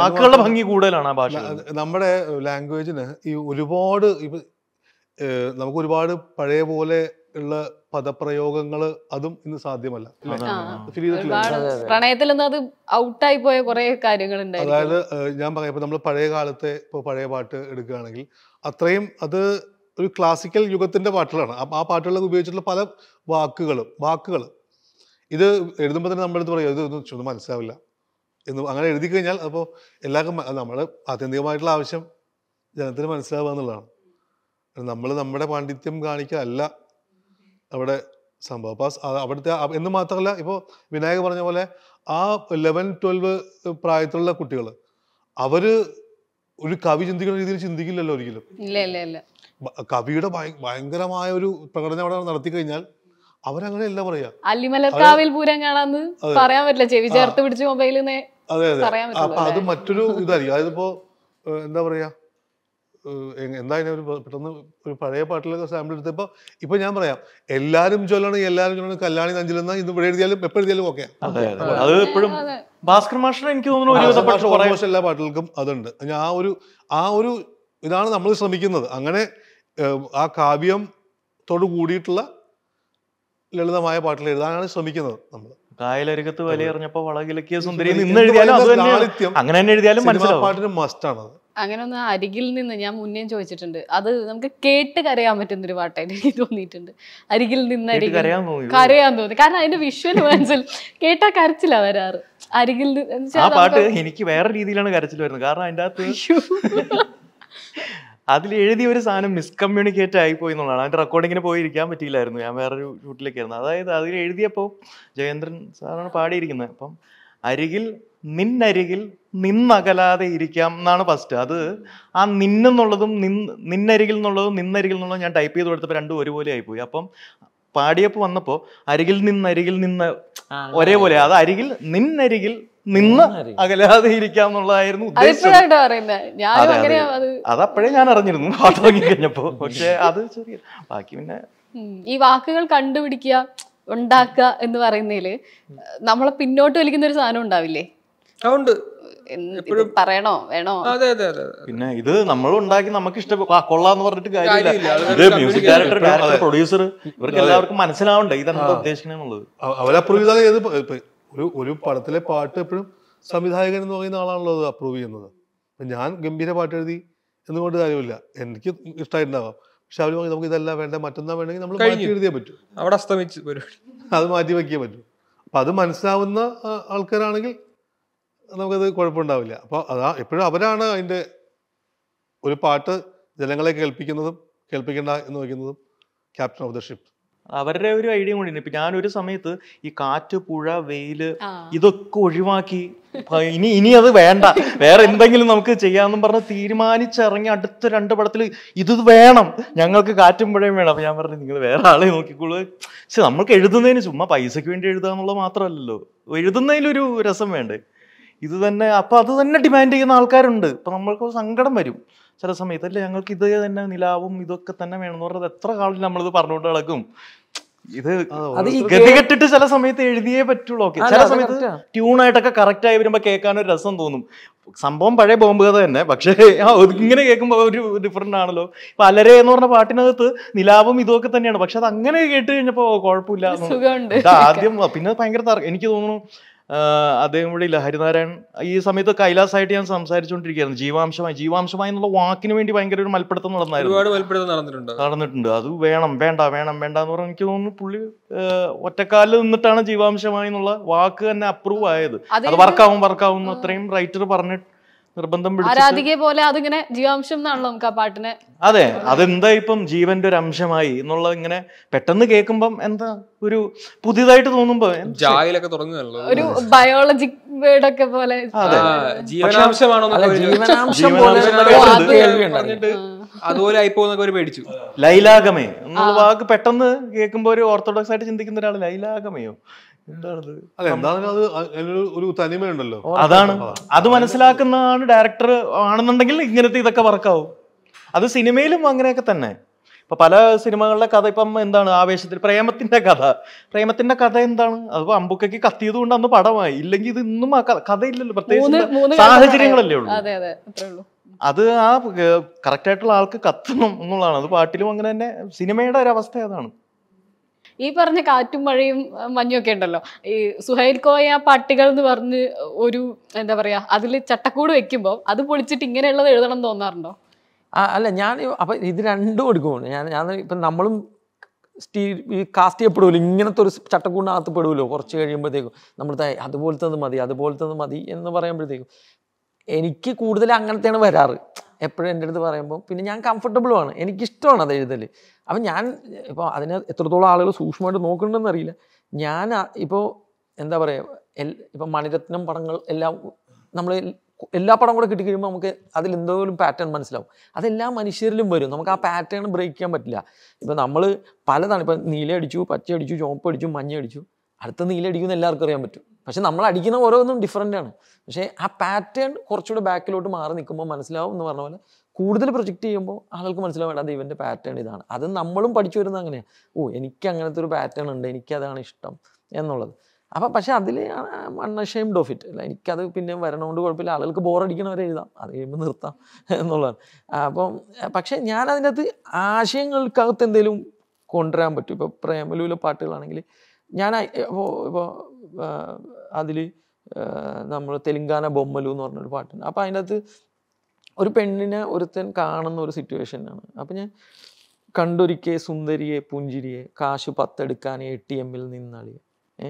വാക്കുകളുടെ ഭംഗി കൂടുതലാണ് ആ ഭാഷ നമ്മുടെ ലാംഗ്വേജിന് ഈ ഒരുപാട് നമുക്ക് ഒരുപാട് പഴയ പോലെ ഉള്ള പദപ്രയോഗങ്ങൾ അതും ഇന്ന് സാധ്യമല്ല പ്രണയത്തിലൊന്നും അത് ഔട്ടായി പോയ കുറെ കാര്യങ്ങളുണ്ട് അതായത് ഞാൻ പറയാം ഇപ്പൊ നമ്മൾ പഴയ കാലത്തെ ഇപ്പൊ പഴയ പാട്ട് എടുക്കുകയാണെങ്കിൽ അത്രയും അത് ഒരു ക്ലാസിക്കൽ യുഗത്തിന്റെ പാട്ടുകളാണ് ആ പാട്ടുകൾ ഉപയോഗിച്ചിട്ടുള്ള പല വാക്കുകളും വാക്കുകൾ ഇത് എഴുതുമ്പോൾ തന്നെ നമ്മളെടുത്ത് ഇത് ഇതൊന്നും ചുമ മനസ്സിലാവില്ല എന്ന് അങ്ങനെ എഴുതി കഴിഞ്ഞാൽ അപ്പോൾ എല്ലാവർക്കും നമ്മൾ ആത്യന്തികമായിട്ടുള്ള ആവശ്യം ജനത്തിന് മനസ്സിലാവുക എന്നുള്ളതാണ് നമ്മൾ നമ്മുടെ പാണ്ഡിത്യം കാണിക്കല്ല അവിടെ സംഭവം അപ്പോൾ അവിടുത്തെ എന്ന് മാത്രമല്ല ഇപ്പോൾ വിനായക് പറഞ്ഞ പോലെ ആ ലെവൻ ട്വൽവ് പ്രായത്തിലുള്ള കുട്ടികൾ അവര് ഒരു കവി ചിന്തിക്കുന്ന രീതിയിൽ ചിന്തിക്കില്ലല്ലോ ഒരിക്കലും കവിയുടെ ഭയങ്കരമായ ഒരു പ്രകടനം അവിടെ നടത്തി കഴിഞ്ഞാൽ അവരങ്ങനെയല്ല പറയാ അല്ലിമലക്കാവിൽ പൂരം കാണാന്ന് പറയാൻ പറ്റില്ല ചെവി ചേർത്ത് പിടിച്ച് മൊബൈലിൽ അപ്പൊ അത് മറ്റൊരു ഇതായിരിക്കും അതായത് ഇപ്പോ എന്താ പറയാ എന്തായാലും ഒരു പെട്ടെന്ന് ഒരു പഴയ പാട്ടിലൊക്കെ സാമ്പിൾ എടുത്തപ്പോ ഇപ്പൊ ഞാൻ പറയാം എല്ലാരും ചൊല്ലണം എല്ലാരും ചൊല്ലണം കല്യാണി നഞ്ചിലെന്നാ ഇന്ന് ഇവിടെ എഴുതിയാലും എപ്പോ എഴുതിയാലും ഓക്കെ അത് എപ്പോഴും ഭാസ്കർ മാഷിന് എനിക്ക് തോന്നുന്നു എല്ലാ പാട്ടുകൾക്കും അതുണ്ട് ആ ഒരു ആ ഒരു ഇതാണ് നമ്മൾ ശ്രമിക്കുന്നത് അങ്ങനെ ആ കാവ്യം തോട് കൂടിയിട്ടുള്ള ലളിതമായ പാട്ടിൽ എഴുതാനാണ് ശ്രമിക്കുന്നത് നമ്മൾ വലിയ വലിയെറിഞ്ഞപ്പോ വളകിലക്കിയ സുന്ദരി നിന്ന് എഴുതിയാലും അങ്ങനെ തന്നെ എഴുതിയാലും മനസ്സിലാവും പാട്ടിന് ആണ് അങ്ങനെ ഒന്ന് അരികിൽ നിന്ന് ഞാൻ മുന്നേ ചോദിച്ചിട്ടുണ്ട് അത് നമുക്ക് കേട്ട് കരയാൻ പറ്റുന്ന ഒരു പാട്ടായിട്ട് എനിക്ക് തോന്നിയിട്ടുണ്ട് അരികിൽ നിന്ന് കരയാൻ തോന്നി കാരണം അതിന്റെ വിഷ്വൽ മനസ്സിൽ കേട്ടാ കരച്ചില്ല വരാറ് അരികിൽ ആ പാട്ട് എനിക്ക് വേറെ രീതിയിലാണ് കരച്ചിൽ വരുന്നത് കാരണം അതിന്റെ അകത്ത് അതിൽ എഴുതിയ ഒരു സാധനം മിസ്കമ്മ്യൂണിക്കേറ്റ് പോയി എന്നുള്ളതാണ് അതിൻ്റെ റെക്കോർഡിങ്ങിന് പോയിരിക്കാൻ പറ്റിയില്ലായിരുന്നു ഞാൻ വേറൊരു ഷൂട്ടിലേക്കായിരുന്നു അതായത് അതിൽ എഴുതിയപ്പോൾ ജയേന്ദ്രൻ സാറാണ് പാടിയിരിക്കുന്നത് അപ്പം അരികിൽ നിന്നരികിൽ നിന്നകലാതെ ഇരിക്കാം എന്നാണ് ഫസ്റ്റ് അത് ആ നിന്നെന്നുള്ളതും നിന്ന് നിന്നരികിൽ എന്നുള്ളതും നിന്നരികിൽ എന്നുള്ളതും ഞാൻ ടൈപ്പ് ചെയ്ത് കൊടുത്തപ്പോൾ രണ്ടും ഒരുപോലെ ആയിപ്പോയി അപ്പം പാടിയപ്പോൾ വന്നപ്പോൾ അരികിൽ നിന്നരികിൽ നിന്ന് ഒരേപോലെ അത് അരികിൽ നിന്നരികിൽ നിന്ന് അകലാതെ ഇരിക്കാന്നുള്ളതായിരുന്നു ഉദ്ദേശം അതപ്പോഴേ ഞാൻ അറിഞ്ഞിരുന്നു പാട്ട് തുടങ്ങി കഴിഞ്ഞപ്പോ പക്ഷെ അത് ശരി ബാക്കി പിന്നെ ഈ വാക്കുകൾ കണ്ടുപിടിക്കുക ഉണ്ടാക്കുക എന്ന് പറയുന്നതില് നമ്മളെ പിന്നോട്ട് വലിക്കുന്ന ഒരു സാധനം ഉണ്ടാവില്ലേ അതെ അതെ അതെ പിന്നെ ഇത് നമ്മൾ ഉണ്ടാക്കി നമുക്ക് ഇഷ്ടപ്പെട്ടു കൊള്ളാന്ന് പറഞ്ഞിട്ട് കാര്യമില്ല മ്യൂസിക് ഡയറക്ടർ ഡയറക്ടർ പ്രൊഡ്യൂസർ ഇവർക്ക് എല്ലാവർക്കും മനസ്സിലാവണ്ടേ ഇതെന്താ ഉദ്ദേശിക്കുന്നത് ഒരു ഒരു പടത്തിലെ പാട്ട് എപ്പോഴും സംവിധായകൻ എന്ന് പറയുന്ന ആളാണല്ലോ അത് അപ്രൂവ് ചെയ്യുന്നത് അപ്പം ഞാൻ ഗംഭീര പാട്ട് എഴുതി എന്നുകൊണ്ട് കാര്യമില്ല എനിക്ക് ഇഷ്ടമായിട്ടുണ്ടാവാം പക്ഷെ അവർ നമുക്ക് ഇതെല്ലാം വേണ്ട മറ്റൊന്നാ വേണമെങ്കിൽ നമ്മൾ മാറ്റി എഴുതിയേ പറ്റും അവിടെ അസ്തമിച്ച് അത് മാറ്റി വയ്ക്കേ പറ്റും അപ്പം അത് മനസ്സിലാവുന്ന ആൾക്കാരാണെങ്കിൽ നമുക്കത് കുഴപ്പമുണ്ടാവില്ല അപ്പോൾ അതാ എപ്പോഴും അവരാണ് അതിൻ്റെ ഒരു പാട്ട് ജനങ്ങളെ കേൾപ്പിക്കുന്നതും കേൾപ്പിക്കേണ്ട എന്ന് വയ്ക്കുന്നതും ക്യാപ്റ്റൻ ഓഫ് ദ ഷിപ്പ് അവരുടെ ഒരു ഐഡിയ കൂടി ഇപ്പൊ ഞാനൊരു സമയത്ത് ഈ കാറ്റ് പുഴ വെയില് ഇതൊക്കെ ഒഴിവാക്കി ഇനി ഇനി അത് വേണ്ട വേറെ എന്തെങ്കിലും നമുക്ക് ചെയ്യാമെന്നും പറഞ്ഞ് തീരുമാനിച്ചിറങ്ങി അടുത്ത രണ്ട് പടത്തിൽ ഇത് വേണം ഞങ്ങൾക്ക് കാറ്റും പുഴയും വേണം അപ്പൊ ഞാൻ പറഞ്ഞു നിങ്ങൾ വേറെ ആളെ നോക്കിക്കോളൂ പക്ഷെ നമ്മൾക്ക് എഴുതുന്നതിന് ചുമ്മാ പൈസയ്ക്ക് വേണ്ടി എഴുതാന്നുള്ളത് മാത്രമല്ലല്ലോ എഴുതുന്നതിലൊരു രസം വേണ്ടേ ഇത് തന്നെ അപ്പൊ അത് തന്നെ ഡിമാൻഡ് ചെയ്യുന്ന ആൾക്കാരുണ്ട് അപ്പൊ നമ്മൾക്ക് സങ്കടം വരും ചില സമയത്ത് അല്ലെ ഞങ്ങൾക്ക് ഇതേ തന്നെ നിലാവും ഇതൊക്കെ തന്നെ വേണമെന്ന് പറഞ്ഞത് എത്ര കാലം നമ്മളിത് പറഞ്ഞുകൊണ്ട് നടക്കും ഇത് ഗതികെട്ടിട്ട് ചില സമയത്ത് എഴുതിയേ പറ്റുള്ളൂ ഓക്കെ ചില സമയത്ത് ട്യൂണായിട്ടൊക്കെ കറക്റ്റ് ആയി വരുമ്പോ കേൾക്കാൻ ഒരു രസം തോന്നും സംഭവം പഴയ ബോംബ് കഥ തന്നെ പക്ഷേ ഇങ്ങനെ കേൾക്കുമ്പോൾ ഒരു ഡിഫറെന്റ് ആണല്ലോ ഇപ്പൊ അലരേ എന്ന് പറഞ്ഞ പാട്ടിനകത്ത് നിലാവും ഇതൊക്കെ തന്നെയാണ് പക്ഷെ അത് അങ്ങനെ കേട്ട് കഴിഞ്ഞപ്പോ കുഴപ്പമില്ല ആദ്യം പിന്നെ ഭയങ്കര എനിക്ക് തോന്നുന്നു അദ്ദേഹം ഇല്ല ഹരിനാരായൺ ഈ സമയത്ത് കൈലാസായിട്ട് ഞാൻ സംസാരിച്ചുകൊണ്ടിരിക്കുകയായിരുന്നു ജീവാംശമായി ജീവാംശമായി എന്നുള്ള വാക്കിന് വേണ്ടി ഭയങ്കര ഒരു മൽപ്പിടുത്തം നടന്നായിരുന്നു മൽപ്പിടുത്തം നടന്നിട്ടുണ്ട് നടന്നിട്ടുണ്ട് അത് വേണം വേണ്ട വേണം വേണ്ട എന്ന് പറഞ്ഞാൽ എനിക്ക് തോന്നുന്നു പുള്ളി ഒറ്റക്കാലിൽ നിന്നിട്ടാണ് ജീവാംശമായി എന്നുള്ള വാക്ക് തന്നെ അപ്രൂവ് ആയത് അത് വർക്കാവും വർക്കാവും അത്രയും റൈറ്റർ പറഞ്ഞിട്ട് നിർബന്ധം ആരാധികയെ പോലെ അതിങ്ങനെ ജീവാംശം എന്നാണല്ലോ നമുക്ക് ആ പാട്ടിനെ അതെ അതെന്താ ഇപ്പം ജീവന്റെ ഒരു അംശമായി എന്നുള്ളത് ഇങ്ങനെ പെട്ടെന്ന് കേൾക്കുമ്പം എന്താ ഒരു പുതിയതായിട്ട് തോന്നുമ്പോ ഒരു ബയോളജി വേർഡ് ഒക്കെ പോലെ അതുപോലെ ഒരു പേടിച്ചു ലൈലാഗമേ എന്നുള്ള വാക്ക് പെട്ടെന്ന് കേൾക്കുമ്പോ ഒരു ഓർത്തഡോക്സ് ആയിട്ട് ചിന്തിക്കുന്ന ഒരാൾ ലൈലാഗമയോ അത് ഒരു തനിമയുണ്ടല്ലോ അതാണ് അത് മനസ്സിലാക്കുന്നതാണ് ഡയറക്ടർ ആണെന്നുണ്ടെങ്കിൽ ഇങ്ങനത്തെ ഇതൊക്കെ വർക്കാവും അത് സിനിമയിലും അങ്ങനെയൊക്കെ തന്നെ ഇപ്പൊ പല സിനിമകളിലെ കഥ ഇപ്പം എന്താണ് ആവേശത്തിൽ പ്രേമത്തിന്റെ കഥ പ്രേമത്തിന്റെ കഥ എന്താണ് അതിപ്പോ അമ്പുക്കയ്ക്ക് കത്തിയത് കൊണ്ട് അന്ന് പടമായി ഇല്ലെങ്കിൽ ഇത് ഇന്നും ആ കഥയില്ലല്ലോ പ്രത്യേകിച്ച് സാഹചര്യങ്ങളല്ലേ ഉള്ളൂ അത് ആ ആയിട്ടുള്ള ആൾക്ക് കത്തണം എന്നുള്ളതാണ് അത് പാട്ടിലും അങ്ങനെ തന്നെ സിനിമയുടെ ഒരു അവസ്ഥ അതാണ് ഈ പറഞ്ഞ കാറ്റും മഴയും മഞ്ഞൊക്കെ ഉണ്ടല്ലോ ഈ സുഹൈൽ കോയ പട്ടികൾ എന്ന് പറഞ്ഞ് ഒരു എന്താ പറയാ അതിൽ ചട്ടക്കൂട് വെക്കുമ്പോൾ അത് പൊളിച്ചിട്ട് ഇങ്ങനെയുള്ളത് എഴുതണം തോന്നാറുണ്ടോ അല്ല ഞാൻ അപ്പൊ ഇത് രണ്ടും എടുക്കും ഞാൻ ഞാൻ ഇപ്പൊ നമ്മളും സ്റ്റീ ഈ കാസ്റ്റ് ചെയ്യപ്പെടുമല്ലോ ഇങ്ങനത്തെ ഒരു ചട്ടക്കൂടിനകത്ത് പെടുമല്ലോ കുറച്ച് കഴിയുമ്പോഴത്തേക്കും നമ്മൾ അതുപോലത്തെ മതി അതുപോലത്തെ മതി എന്ന് പറയുമ്പോഴത്തേക്കും എനിക്ക് കൂടുതൽ അങ്ങനത്തെയാണ് വരാറ് എപ്പോഴും എൻ്റെ അടുത്ത് പറയുമ്പോൾ പിന്നെ ഞാൻ കംഫർട്ടബിളുമാണ് എനിക്കിഷ്ടമാണ് അത് എഴുതൽ അപ്പം ഞാൻ ഇപ്പോൾ അതിനെ എത്രത്തോളം ആളുകൾ സൂക്ഷ്മമായിട്ട് നോക്കുന്നുണ്ടെന്ന് അറിയില്ല ഞാൻ ഇപ്പോൾ എന്താ പറയുക എൽ ഇപ്പം മണിരത്നം പടങ്ങൾ എല്ലാം നമ്മൾ എല്ലാ പടം കൂടെ കിട്ടിക്കഴിയുമ്പോൾ നമുക്ക് അതിൽ എന്തെങ്കിലും പാറ്റേൺ മനസ്സിലാവും അതെല്ലാ മനുഷ്യരിലും വരും നമുക്ക് ആ പാറ്റേൺ ബ്രേക്ക് ചെയ്യാൻ പറ്റില്ല ഇപ്പം നമ്മൾ പലതാണ് ഇപ്പം നീല അടിച്ചു പച്ച അടിച്ചു ചുവപ്പ് അടിച്ചു മഞ്ഞ അടിച്ചു അടുത്ത നീല അടിക്കുന്ന എല്ലാവർക്കും അറിയാൻ പറ്റും പക്ഷെ നമ്മൾ അടിക്കുന്ന ഓരോന്നും ഡിഫറെൻ്റ് ആണ് പക്ഷേ ആ പാറ്റേൺ കുറച്ചുകൂടെ ബാക്കിലോട്ട് മാറി നിൽക്കുമ്പോൾ മനസ്സിലാവും എന്ന് പറഞ്ഞ പോലെ കൂടുതൽ പ്രൊജക്റ്റ് ചെയ്യുമ്പോൾ ആളുകൾക്ക് മനസ്സിലാവും വേണ്ട ഇവൻ്റെ പാറ്റേൺ ഇതാണ് അത് നമ്മളും പഠിച്ചു വരുന്നത് അങ്ങനെയാണ് ഓ എനിക്ക് അങ്ങനത്തെ ഒരു പാറ്റേൺ ഉണ്ട് എനിക്കതാണ് ഇഷ്ടം എന്നുള്ളത് അപ്പം പക്ഷേ അതിൽ അൺഷെയിംഡ് ഓഫ് ഇറ്റ് അല്ല എനിക്കത് പിന്നെ വരണോണ്ട് കുഴപ്പമില്ല ആളുകൾക്ക് ബോറടിക്കണവരെ എഴുതാം അത് കഴിയുമ്പോൾ നിർത്താം എന്നുള്ളതാണ് അപ്പം പക്ഷേ ഞാൻ അതിൻ്റെ അകത്ത് ആശയങ്ങൾക്കകത്ത് എന്തെങ്കിലും കൊണ്ടുവരാൻ പറ്റും ഇപ്പോൾ പ്രേമലൂല പാട്ടുകളാണെങ്കിൽ ഞാൻ ഇപ്പോൾ ഇപ്പോൾ അതിൽ നമ്മൾ തെലുങ്കാന ബൊമ്മലു എന്ന് പറഞ്ഞൊരു പാട്ടുണ്ട് അപ്പോൾ അതിൻ്റെ അകത്ത് ഒരു പെണ്ണിനെ ഒരുത്തൻ കാണുന്ന ഒരു സിറ്റുവേഷനാണ് അപ്പം ഞാൻ കണ്ടൊരിക്കെ സുന്ദരിയെ പുഞ്ചിരിയെ കാശ് പത്തെടുക്കാൻ എ ടി എമ്മിൽ നിന്നളി ഏ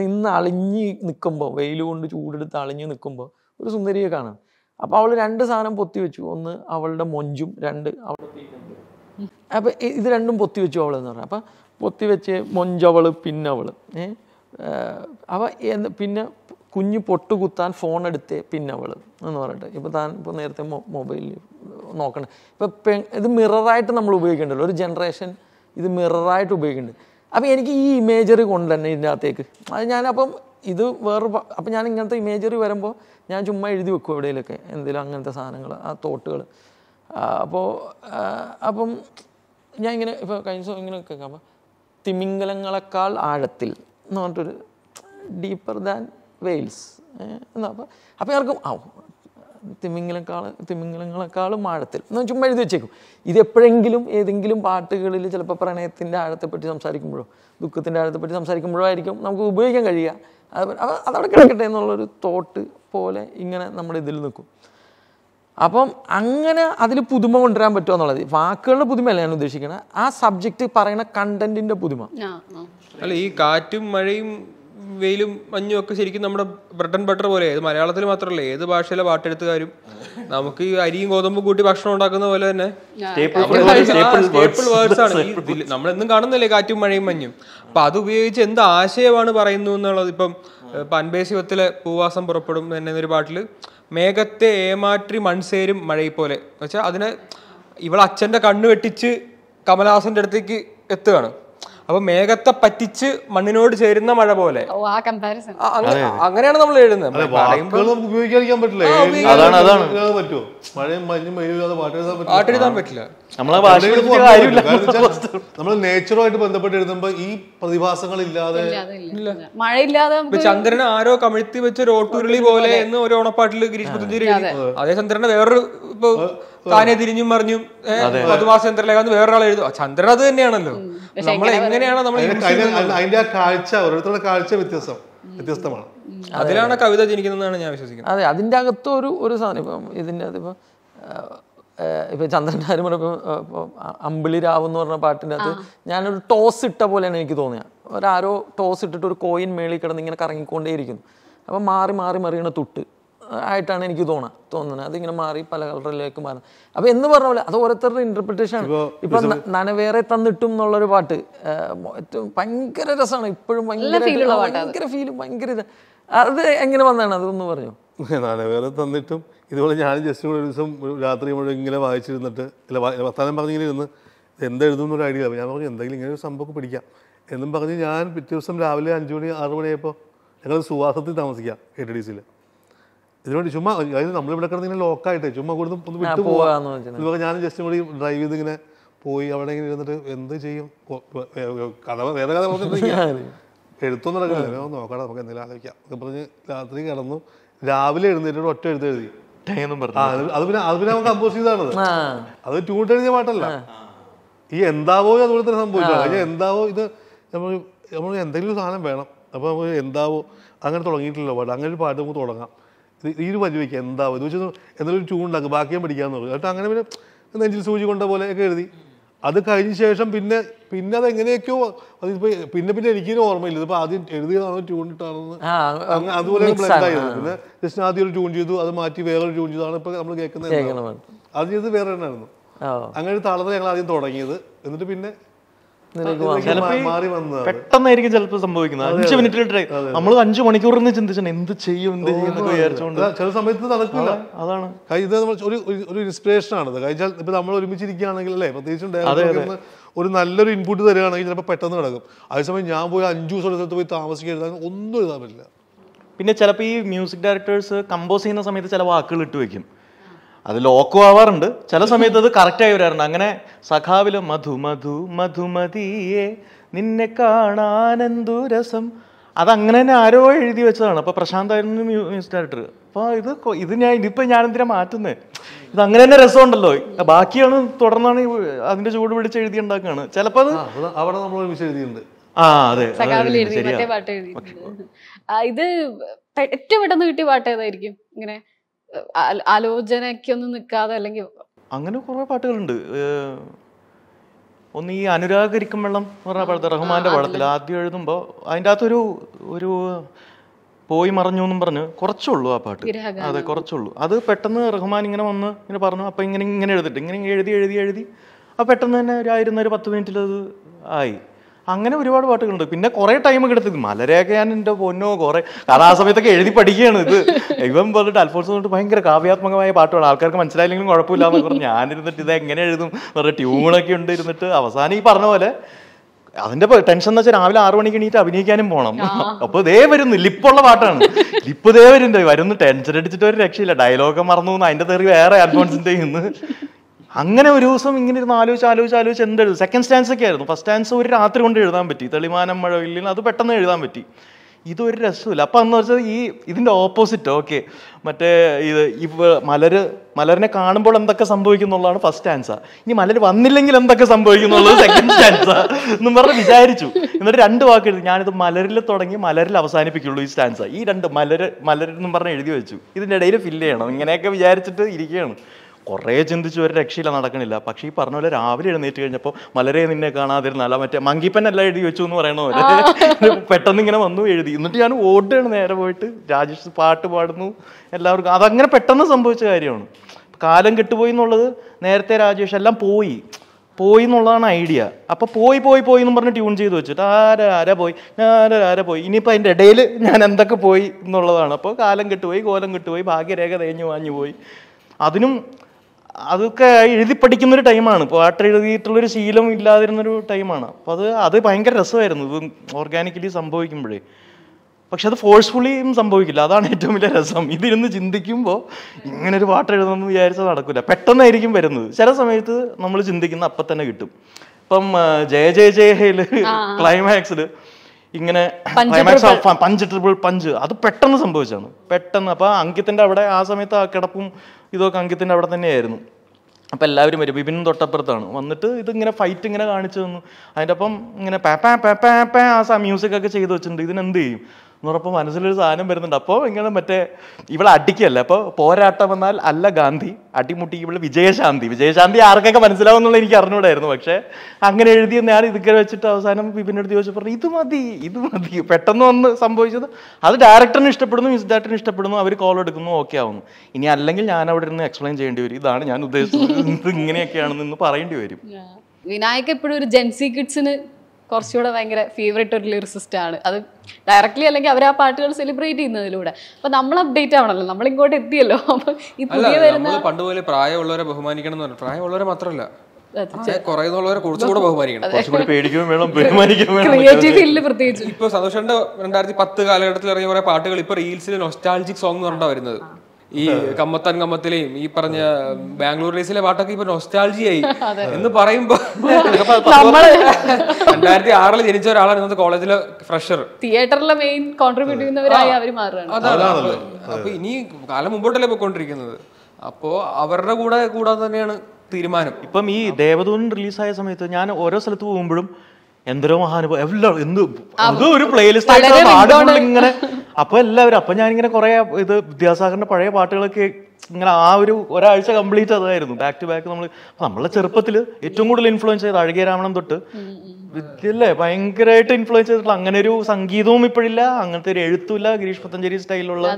നിന്ന് അളിഞ്ഞ് നിൽക്കുമ്പോൾ വെയിൽ കൊണ്ട് ചൂടെടുത്ത് അളിഞ്ഞ് നിൽക്കുമ്പോൾ ഒരു സുന്ദരിയെ കാണാം അപ്പോൾ അവൾ രണ്ട് സാധനം പൊത്തി വെച്ചു ഒന്ന് അവളുടെ മൊഞ്ചും രണ്ട് അവൾ അപ്പോൾ ഇത് രണ്ടും പൊത്തി വെച്ചു അവൾ എന്ന് പറഞ്ഞു അപ്പം പൊത്തി വെച്ച് മൊഞ്ചവള് പിന്നവള് ഏഹ് അവ എന്ന് പിന്നെ കുഞ്ഞു പൊട്ടുകുത്താൻ ഫോൺ എടുത്തേ അവൾ എന്ന് പറഞ്ഞിട്ട് ഇപ്പോൾ താൻ ഇപ്പോൾ നേരത്തെ മൊബൈലിൽ നോക്കണം ഇപ്പോൾ പെ ഇത് മിററായിട്ട് നമ്മൾ ഉപയോഗിക്കേണ്ടല്ലോ ഒരു ജനറേഷൻ ഇത് മിററായിട്ട് ഉപയോഗിക്കുന്നുണ്ട് അപ്പോൾ എനിക്ക് ഈ ഇമേജറി കൊണ്ട് തന്നെ അകത്തേക്ക് അത് ഞാനപ്പം ഇത് വേറെ അപ്പം ഞാൻ ഇങ്ങനത്തെ ഇമേജറി വരുമ്പോൾ ഞാൻ ചുമ്മാ എഴുതി വെക്കും എവിടെയെങ്കിലൊക്കെ എന്തെങ്കിലും അങ്ങനത്തെ സാധനങ്ങൾ ആ തോട്ടുകൾ അപ്പോൾ അപ്പം ഞാൻ ഇങ്ങനെ ഇപ്പോൾ കഴിഞ്ഞ ദിവസം ഇങ്ങനെ കേൾക്കാം അപ്പം തിമിംഗലങ്ങളെക്കാൾ ആഴത്തിൽ എന്ന് പറഞ്ഞിട്ടൊരു ഡീപ്പർ ദാൻ വെയിൽസ് എന്നാ അപ്പോൾ അപ്പോൾ ഇവർക്കും ആ തിമിംഗലക്കാൾ തിമിംഗലങ്ങളെക്കാളും ആഴത്തിൽ എന്ന് ചുമ്മാ എഴുതി വെച്ചേക്കും ഇത് എപ്പോഴെങ്കിലും ഏതെങ്കിലും പാട്ടുകളിൽ ചിലപ്പോൾ പ്രണയത്തിൻ്റെ ആഴത്തെപ്പറ്റി സംസാരിക്കുമ്പോഴോ ദുഃഖത്തിൻ്റെ ആഴത്തെപ്പറ്റി സംസാരിക്കുമ്പോഴോ ആയിരിക്കും നമുക്ക് ഉപയോഗിക്കാൻ കഴിയുക അത് അതവിടെ കിടക്കട്ടെ എന്നുള്ളൊരു തോട്ട് പോലെ ഇങ്ങനെ നമ്മുടെ ഇതിൽ നിൽക്കും അപ്പം അങ്ങനെ അതിൽ പുതുമ കൊണ്ടുവരാൻ പറ്റുമോ എന്നുള്ളത് വാക്കുകളുടെ പുതുമയല്ല ഞാൻ ഉദ്ദേശിക്കുന്നത് ആ സബ്ജക്റ്റ് പറയുന്ന കണ്ടന്റിന്റെ പുതുമ അല്ല ഈ കാറ്റും മഴയും വെയിലും മഞ്ഞും ഒക്കെ ശരിക്കും നമ്മുടെ ബ്രെഡ് ആൻഡ് ബട്ടർ പോലെ ഏത് മലയാളത്തിൽ മാത്രമല്ല ഏത് ഭാഷയിലെ പാട്ടെടുത്തുകാരും നമുക്ക് ഈ അരിയും ഗോതമ്പും കൂട്ടി ഭക്ഷണം ഉണ്ടാക്കുന്ന പോലെ തന്നെ വേർഡ്സ് ആണ് നമ്മളെന്നും കാണുന്നില്ലേ കാറ്റും മഴയും മഞ്ഞും അപ്പൊ അത് ഉപയോഗിച്ച് എന്ത് ആശയമാണ് പറയുന്നു എന്നുള്ളത് ഇപ്പം ഇപ്പം പൂവാസം പുറപ്പെടും എന്നൊരു പാട്ടിൽ മേഘത്തെ ഏമാറ്റി മൺസേരും മഴയെ പോലെ വെച്ചാൽ അതിനെ ഇവൾ അച്ഛൻ്റെ കണ്ണ് വെട്ടിച്ച് കമലഹാസൻ്റെ അടുത്തേക്ക് എത്തുകയാണ് അപ്പൊ മേഘത്തെ പറ്റിച്ച് മണ്ണിനോട് ചേരുന്ന മഴ പോലെ അങ്ങനെയാണ് നമ്മൾ എഴുതുന്നത് പറ്റില്ല അതാണ് അതാണ് മഴയും പറ്റില്ല നമ്മൾ ബന്ധപ്പെട്ട് എഴുതുമ്പോ ഈ പ്രതിഭാസങ്ങൾ ഇല്ലാതെ മഴയില്ലാതെ ചന്ദ്രനെ ആരോ കമിഴ്ത്തി വെച്ച റോട്ടുരുളി പോലെ എന്ന് ഒരു ഓണപ്പാട്ടിൽ ഗിരീഷ് പുത്തഞ്ചേരി അതേ ചന്ദ്രനെ വേറൊരു ഇപ്പൊ താനെ തിരിഞ്ഞും മറിഞ്ഞും മധുമാസ ചന്ദ്രലേഖ വേറൊരാൾ എഴുതും ചന്ദ്രൻ അത് തന്നെയാണല്ലോ നമ്മൾ എങ്ങനെയാണ് നമ്മൾ അതിന്റെ ആ കാഴ്ച ഓരോരുത്തരുടെ കാഴ്ച വ്യത്യസ്തം വ്യത്യസ്തമാണ് അതിലാണ് കവിത ജനിക്കുന്നതെന്നാണ് ഞാൻ വിശ്വസിക്കുന്നത് അതെ അതിന്റെ അകത്ത് ഒരു ഒരു സാധനം ഇപ്പം ഇതിന്റെ അത് ഇപ്പം ചന്ദ്രൻ്റെ അമ്പിളി രാവ് എന്ന് പറഞ്ഞ പാട്ടിൻ്റെ അകത്ത് ഞാനൊരു ടോസ് ഇട്ട പോലെയാണ് എനിക്ക് തോന്നിയത് ഒരാരോ ടോസ് ഇട്ടിട്ട് ഒരു കോയിൻ മേളിൽ കിടന്ന് ഇങ്ങനെ കറങ്ങിക്കൊണ്ടേയിരിക്കുന്നു അപ്പൊ മാറി മാറി മറിയണ തൊട്ട് ആയിട്ടാണ് എനിക്ക് തോന്നുന്നത് തോന്നുന്നത് അതിങ്ങനെ മാറി പല കളറിലേക്ക് മാറുന്നത് അപ്പൊ എന്ന് പറഞ്ഞ പോലെ അത് ഓരോരുത്തരുടെ ഇന്റർപ്രിട്ടേഷൻ ആണ് ഇപ്പൊ നനവേറെ തന്നിട്ടും എന്നുള്ളൊരു പാട്ട് ഭയങ്കര രസമാണ് ഇപ്പോഴും ഭയങ്കര ഭയങ്കര ഫീൽ ഭയങ്കര ഇത് അത് എങ്ങനെ വന്നാണ് അതൊന്ന് പറഞ്ഞു നനവേറെ തന്നിട്ടും ഇതുപോലെ ഞാൻ ജസ്റ്റ് കൂടെ ഒരു ദിവസം രാത്രി മുഴുവൻ ഇങ്ങനെ വായിച്ചിരുന്നിട്ട് വർത്താനം പറഞ്ഞിങ്ങനെ ഇരുന്ന് എന്തെഴുതും എന്നൊരു ഐഡിയ ഞാൻ പറഞ്ഞു എന്തെങ്കിലും ഇങ്ങനെ ഒരു സംഭവം പിടിക്കാം എന്നും പറഞ്ഞ് ഞാൻ പിറ്റേ ദിവസം രാവിലെ അഞ്ചു മണി ആറ് മണിയായപ്പോൾ ഞങ്ങൾ സുവാസത്തിൽ താമസിക്കാം എ ടി ഡി സിയിൽ ഇതിനുവേണ്ടി ചുമ്മാ അതായത് നമ്മളിവിടെ കിടന്നിങ്ങനെ ലോക്കായിട്ട് ചുമ്മാ കൂടുതൽ ഒന്ന് വിട്ടു പോവാ ഞാൻ ജസ്റ്റ് കൂടി ഡ്രൈവ് ചെയ്ത് ഇങ്ങനെ പോയി അവിടെ ഇങ്ങനെ ഇരുന്നിട്ട് എന്ത് ചെയ്യും കഥ വേറെ കഥ എഴുത്തൊന്നും നടക്കില്ല നോക്കടാ നമുക്ക് എന്തെങ്കിലും ആലോചിക്കാം ഒക്കെ പറഞ്ഞ് രാത്രി കിടന്നു രാവിലെ എഴുന്നേറ്റ് ഒറ്റ എഴുത്ത് എഴുതി അത് പിന്നെ അത് പിന്നെ നമുക്ക് കമ്പോസ് ചെയ്താണത് അത് ട്യൂട്ട് എഴുതിയ പാട്ടല്ല ഈ എന്താവോ അതുപോലെ തന്നെ സംഭവിച്ചു എന്താവോ ഇത് നമ്മൾ നമ്മൾ എന്തെങ്കിലും സാധനം വേണം അപ്പോൾ എന്താവോ അങ്ങനെ തുടങ്ങിയിട്ടില്ല പാട്ട് അങ്ങനെ ഒരു പാട്ട് നമുക്ക് തുടങ്ങാം തീരു വയ്ക്കുക എന്താ ഒരു പക്ഷേ എന്തെങ്കിലും ചൂണ്ടാക്കുക ബാക്കിയും പഠിക്കാമെന്ന് പറഞ്ഞു കേട്ടോ അങ്ങനെ പിന്നെ നെഞ്ചിൽ സൂചി കൊണ്ട പോലെയൊക്കെ എഴുതി അത് കഴിഞ്ഞ ശേഷം പിന്നെ പിന്നെ അത് എങ്ങനെയൊക്കെയോ അതിപ്പോ പിന്നെ പിന്നെ എനിക്ക് ഓർമ്മയില്ല ഇതിപ്പോ ആദ്യം എഴുതിയതാണോ ട്യൂൺ അതുപോലെ പിന്നെ ജസ്റ്റ് ആദ്യം ഒരു ട്യൂൺ ചെയ്തു അത് മാറ്റി വേറൊരു ട്യൂൺ ചെയ്തു ഇപ്പൊ നമ്മൾ കേൾക്കുന്നത് അത് ചെയ്ത് വേറെ ആയിരുന്നു അങ്ങനെ ഒരു ഞങ്ങൾ ആദ്യം തുടങ്ങിയത് എന്നിട്ട് പിന്നെ പെട്ടെന്നായിരിക്കും ചിലപ്പോൾ സംഭവിക്കുന്നത് അഞ്ച് മിനിറ്റിൽ നമ്മൾ അഞ്ചു മണിക്കൂർ എന്ന് ചിന്തിച്ചാൽ എന്ത് ചെയ്യും എന്ത് ചെയ്യും എന്നൊക്കെ വിചാരിച്ചുകൊണ്ട് ചില സമയത്ത് നടക്കില്ല അതാണ് ഇത് നമ്മൾ ഒരു ഒരു ഇൻസ്പിറേഷൻ ആണ് കഴിച്ചാൽ ഇപ്പൊ നമ്മൾ ഒരുമിച്ചിരിക്കുകയാണെങ്കിൽ അല്ലേ പ്രത്യേകിച്ച് ഒരു നല്ലൊരു ഇൻപുട്ട് തരികയാണെങ്കിൽ ചിലപ്പോൾ പെട്ടെന്ന് കിടക്കും അതേസമയം ഞാൻ പോയി അഞ്ചു ദിവസം സ്ഥലത്ത് പോയി താമസിക്കുക ഒന്നും എഴുതാൻ പറ്റില്ല പിന്നെ ചിലപ്പോൾ ഈ മ്യൂസിക് ഡയറക്ടേഴ്സ് കമ്പോസ് ചെയ്യുന്ന സമയത്ത് ചില വാക്കുകൾ ഇട്ട് വെക്കും അത് ലോക്കും ആവാറുണ്ട് ചില സമയത്ത് അത് കറക്റ്റായി വരാറുണ്ട് അങ്ങനെ സഖാവില് മധു മധു മധുമതിയെ നിന്നെ കാണാനെന്തു രസം അതങ്ങനെ തന്നെ ആരോ എഴുതി വെച്ചതാണ് അപ്പോൾ പ്രശാന്തായിരുന്നു മ്യൂസിക് ഡയറക്ടർ അപ്പോൾ ഇത് ഇത് ഞാൻ ഇതിപ്പോ ഞാൻ എന്തിനാ മാറ്റുന്നേ ഇത് അങ്ങനെ തന്നെ രസമുണ്ടല്ലോ ബാക്കിയാണ് തുടർന്നാണ് അതിന്റെ ചൂട് പിടിച്ച് എഴുതി ഉണ്ടാക്കുകയാണ് ചിലപ്പോൾ അത് അവിടെ നമ്മൾ എഴുതിയിട്ടുണ്ട് ആ അതെ ഇത് ഏറ്റവും പെട്ടെന്ന് കിട്ടിയ പാട്ട് ഏതായിരിക്കും ഇങ്ങനെ ആലോചനയ്ക്കൊന്നും നിൽക്കാതെ അല്ലെങ്കിൽ അങ്ങനെ കുറെ പാട്ടുകളുണ്ട് ഒന്ന് ഈ അനുരാഗരിക്കും വെള്ളം എന്ന് പറഞ്ഞ പാടത്ത് റഹ്മാന്റെ പാടത്തിൽ ആദ്യം എഴുതുമ്പോൾ അതിൻ്റെ അകത്തൊരു ഒരു പോയി മറഞ്ഞു എന്നും പറഞ്ഞ് കുറച്ചുള്ളൂ ആ പാട്ട് അതെ കുറച്ചുള്ളൂ അത് പെട്ടെന്ന് റഹ്മാൻ ഇങ്ങനെ വന്ന് ഇങ്ങനെ പറഞ്ഞു അപ്പം ഇങ്ങനെ ഇങ്ങനെ എഴുതിട്ട് ഇങ്ങനെ എഴുതി എഴുതി എഴുതി ആ പെട്ടെന്ന് തന്നെ ഒരു ആയിരുന്ന ഒരു പത്ത് മിനിറ്റിൽ അത് ആയി അങ്ങനെ ഒരുപാട് പാട്ടുകളുണ്ട് പിന്നെ കുറേ ടൈം എടുത്തത് മലരേഖ ഞാൻ എന്റെ പൊന്നോ കുറേ കാരണം ആ സമയത്തൊക്കെ എഴുതി പഠിക്കുകയാണ് ഇത് ഇവൻ പറഞ്ഞിട്ട് അൽഫോൺസ് പറഞ്ഞിട്ട് ഭയങ്കര കാവ്യാത്മകമായ പാട്ടാണ് ആൾക്കാർക്ക് മനസ്സിലായില്ലെങ്കിലും കുഴപ്പമില്ല എന്ന് പറഞ്ഞു ഞാനിരുന്നിട്ട് ഇത് എങ്ങനെ എഴുതും വേറെ ട്യൂണൊക്കെ ഉണ്ട് ഇരുന്നിട്ട് അവസാനം ഈ പറഞ്ഞ പോലെ അതിന്റെ ടെൻഷൻ എന്ന് വെച്ചാൽ രാവിലെ ആറു മണിക്ക് എണീറ്റ് അഭിനയിക്കാനും പോണം അപ്പൊ ദേ വരുന്നു ലിപ്പുള്ള പാട്ടാണ് ലിപ്പ് ദേ വരുന്നുണ്ട് വരുന്നു ടെൻഷൻ അടിച്ചിട്ട് ഒരു രക്ഷയില്ല ഡയലോഗ് മറന്നു അതിന്റെ തെറി വേറെ അൽഫോൺസിന്റെ ഇന്ന് അങ്ങനെ ഒരു ദിവസം ഇങ്ങനെ ഇരുന്ന് ആലോചിച്ച് ആലോചിച്ച് ആലോചിച്ച് എന്തെഴുതും സെക്കൻഡ് സ്റ്റാൻസ് ഒക്കെ ആയിരുന്നു ഫസ്റ്റ് സ്റ്റാൻസ് ഒരു രാത്രി കൊണ്ട് എഴുതാൻ പറ്റി തെളിമാനം മഴവില്ലിൽ അത് പെട്ടെന്ന് എഴുതാൻ പറ്റി ഇതൊരു രസമില്ല അപ്പം എന്ന് വെച്ചാൽ ഈ ഇതിൻ്റെ ഓപ്പോസിറ്റ് ഓക്കെ മറ്റേ ഇത് ഇവ മലര് മലരിനെ കാണുമ്പോൾ എന്തൊക്കെ സംഭവിക്കുന്നുള്ളതാണ് ഫസ്റ്റ് ആൻസർ ഇനി മലര് വന്നില്ലെങ്കിൽ എന്തൊക്കെ സംഭവിക്കുന്നുള്ളത് സെക്കൻഡ് സ്റ്റാൻസർ എന്നും പറഞ്ഞ് വിചാരിച്ചു എന്നിട്ട് രണ്ട് വാക്ക് എഴുതി ഞാനിത് മലരിൽ തുടങ്ങി മലരിൽ അവസാനിപ്പിക്കുള്ളൂ ഈ സ്റ്റാൻസ ഈ രണ്ട് മലര് മലരെന്നും പറഞ്ഞ് എഴുതി വെച്ചു ഇതിൻ്റെ ഇടയിൽ ഫില്ല് ചെയ്യണം ഇങ്ങനെയൊക്കെ വിചാരിച്ചിട്ട് ഇരിക്കുകയാണ് കുറേ ചിന്തിച്ച് ഒരു രക്ഷയില്ല നടക്കണില്ല പക്ഷേ ഈ പറഞ്ഞ പോലെ രാവിലെ എഴുന്നേറ്റ് കഴിഞ്ഞപ്പോൾ മലരെ നിന്നെ കാണാതിരുന്നല്ല മറ്റേ മങ്കിപ്പനല്ല എഴുതി വെച്ചു എന്ന് പറയണ പോലെ പെട്ടെന്ന് ഇങ്ങനെ വന്നു എഴുതി എന്നിട്ട് ഞാൻ ഓടുകയാണ് നേരെ പോയിട്ട് രാജേഷ് പാട്ട് പാടുന്നു എല്ലാവർക്കും അതങ്ങനെ പെട്ടെന്ന് സംഭവിച്ച കാര്യമാണ് കാലം കെട്ടുപോയി എന്നുള്ളത് നേരത്തെ രാജേഷ് എല്ലാം പോയി പോയി എന്നുള്ളതാണ് ഐഡിയ അപ്പോൾ പോയി പോയി പോയി എന്ന് പറഞ്ഞ് ട്യൂൺ ചെയ്ത് വെച്ചിട്ട് ആര ആര പോയി ആര ആരെ പോയി ഇനിയിപ്പോൾ അതിൻ്റെ ഇടയിൽ ഞാൻ എന്തൊക്കെ പോയി എന്നുള്ളതാണ് അപ്പോൾ കാലം കെട്ടുപോയി കോലം കെട്ടുപോയി ഭാഗ്യരേഖ തേഞ്ഞു വാഞ്ഞു പോയി അതിനും അതൊക്കെ എഴുതി പഠിക്കുന്നൊരു ടൈമാണ് പാട്ട് എഴുതിയിട്ടുള്ളൊരു ശീലം ഇല്ലാതിരുന്നൊരു ടൈമാണ് അപ്പോൾ അത് അത് ഭയങ്കര രസമായിരുന്നു ഇത് ഓർഗാനിക്കലി സംഭവിക്കുമ്പോഴേ പക്ഷെ അത് ഫോഴ്സ്ഫുള്ളിയും സംഭവിക്കില്ല അതാണ് ഏറ്റവും വലിയ രസം ഇതിരുന്ന് ചിന്തിക്കുമ്പോൾ ഇങ്ങനെ ഒരു പാട്ട് എഴുതണമെന്ന് വിചാരിച്ചാൽ നടക്കില്ല പെട്ടെന്നായിരിക്കും വരുന്നത് ചില സമയത്ത് നമ്മൾ ചിന്തിക്കുന്ന അപ്പം തന്നെ കിട്ടും ഇപ്പം ജയ ജയ ജയ ഹേല് ക്ലൈമാക്സിൽ ഇങ്ങനെ പഞ്ച് ട്രിപ്പിൾ പഞ്ച് അത് പെട്ടെന്ന് സംഭവിച്ചാണ് പെട്ടെന്ന് അപ്പോൾ അങ്കിത്തിന്റെ അവിടെ ആ സമയത്ത് ആ കിടപ്പും ഇതൊക്കെ അങ്കിത്തിന്റെ അവിടെ തന്നെയായിരുന്നു അപ്പോൾ എല്ലാവരും വരും ബിബിനും തൊട്ടപ്പുറത്താണ് വന്നിട്ട് ഇതിങ്ങനെ ഫൈറ്റ് ഇങ്ങനെ കാണിച്ചു തന്നു അതിൻ്റെ അപ്പം ഇങ്ങനെ പേപ്പാ പേപ്പാ ആ മ്യൂസിക് ഒക്കെ ചെയ്തു വെച്ചിട്ടുണ്ട് ഇതിനെന്ത് ചെയ്യും എന്ന് മനസ്സിലൊരു സാധനം വരുന്നുണ്ട് അപ്പോൾ ഇങ്ങനെ മറ്റേ ഇവിടെ അടിക്കല്ല അപ്പോൾ പോരാട്ടം എന്നാൽ അല്ല ഗാന്ധി അടിമുട്ടി ഇവിടെ വിജയശാന്തി വിജയശാന്തി ആർക്കൊക്കെ മനസ്സിലാവും എന്നുള്ളത് എനിക്ക് അറിഞ്ഞൂടായിരുന്നു പക്ഷേ അങ്ങനെ എഴുതിയ ഞാൻ ഇതൊക്കെ വെച്ചിട്ട് അവസാനം വിപിൻ്റെ അടുത്ത് ചോദിച്ചു പറഞ്ഞു ഇത് മതി ഇത് മതി പെട്ടെന്ന് വന്ന് സംഭവിച്ചത് അത് ഡയറക്ടറിന് ഇഷ്ടപ്പെടുന്നു മിസ് ഡയറക്ടറിന് ഇഷ്ടപ്പെടുന്നു അവർ കോൾ എടുക്കുന്നു ഓക്കെ ആവുന്നു ഇനി അല്ലെങ്കിൽ ഞാൻ അവിടെ ഇരുന്ന് എക്സ്പ്ലെയിൻ ചെയ്യേണ്ടി വരും ഇതാണ് ഞാൻ ഉദ്ദേശിച്ചത് ഇത് ഇങ്ങനെയൊക്കെയാണെന്ന് പറയേണ്ടി വരും വിനായക എപ്പോഴും ഒരു ജെൻസി കിഡ്സിന് കുറച്ചുകൂടെ ഭയങ്കര ഫേവറേറ്റ് ഒരു ലിറിസിസ്റ്റ് ആണ് അത് ഡയറക്ട്ലി അല്ലെങ്കിൽ അവർ ആ പാട്ടുകൾ സെലിബ്രേറ്റ് ചെയ്യുന്നതിലൂടെ അപ്പൊ നമ്മൾ അപ്ഡേറ്റ് ആവണല്ലോ നമ്മൾ ഇങ്ങോട്ട് എത്തിയല്ലോ അപ്പൊ ഈ പുതിയ വരുന്ന പണ്ടുപോലെ പ്രായമുള്ളവരെ ബഹുമാനിക്കണം എന്ന് പ്രായമുള്ളവരെ മാത്രമല്ല ഇപ്പൊ സന്തോഷന്റെ രണ്ടായിരത്തി പത്ത് കാലഘട്ടത്തിൽ ഇറങ്ങിയ കുറെ പാട്ടുകൾ ഇപ്പൊ റീൽസിൽ നൊസ്റ്റാൾജിക് സോങ് എന്ന് വരുന്നത് ഈ കമ്മത്തൻ കമ്മത്തിലെയും ഈ പറഞ്ഞ ബാംഗ്ലൂർ ഡേയ്സിലെ പാട്ടൊക്കെ ഇപ്പൊ നോസ്റ്റാൾജിയായി എന്ന് പറയുമ്പോ രണ്ടായിരത്തി ആറിൽ ജനിച്ച ഒരാളാണ് ഇന്നത്തെ കോളേജിലെ ഫ്രഷർ തിയേറ്ററിലെ മെയിൻ കോൺട്രിബ്യൂട്ട് ചെയ്യുന്നവരായി അവർ അപ്പൊ ഇനി കാലം മുമ്പോട്ടല്ലേ പോയിക്കൊണ്ടിരിക്കുന്നത് അപ്പോ അവരുടെ കൂടെ കൂടാതെ തന്നെയാണ് തീരുമാനം ഇപ്പം ഈ ദേവദൂൻ റിലീസായ സമയത്ത് ഞാൻ ഓരോ സ്ഥലത്ത് പോകുമ്പോഴും എന്തോ മഹാനുഭവം എല്ലാം എന്ത് അതും ഒരു പ്ലേലിസ്റ്റ് ആയിട്ട് ഇങ്ങനെ അപ്പൊ എല്ലാവരും അപ്പൊ ഇങ്ങനെ കുറെ ഇത് വിദ്യാസാഗറിന്റെ പഴയ പാട്ടുകളൊക്കെ ഇങ്ങനെ ആ ഒരു ഒരാഴ്ച കംപ്ലീറ്റ് അതായിരുന്നു ബാക്ക് ടു ബാക്ക് നമ്മൾ നമ്മളെ ചെറുപ്പത്തിൽ ഏറ്റവും കൂടുതൽ ഇൻഫ്ലുവൻസ് ചെയ്ത് അഴകിയ രാമണം തൊട്ട് അല്ലേ ഭയങ്കരമായിട്ട് ഇൻഫ്ലുവൻസ് ചെയ്തിട്ടുള്ള അങ്ങനെ ഒരു സംഗീതവും ഇപ്പോഴില്ല അങ്ങനത്തെ ഒരു എഴുത്തുമില്ല ഗിരീഷ് പത്തഞ്ചേരി സ്റ്റൈലുള്ള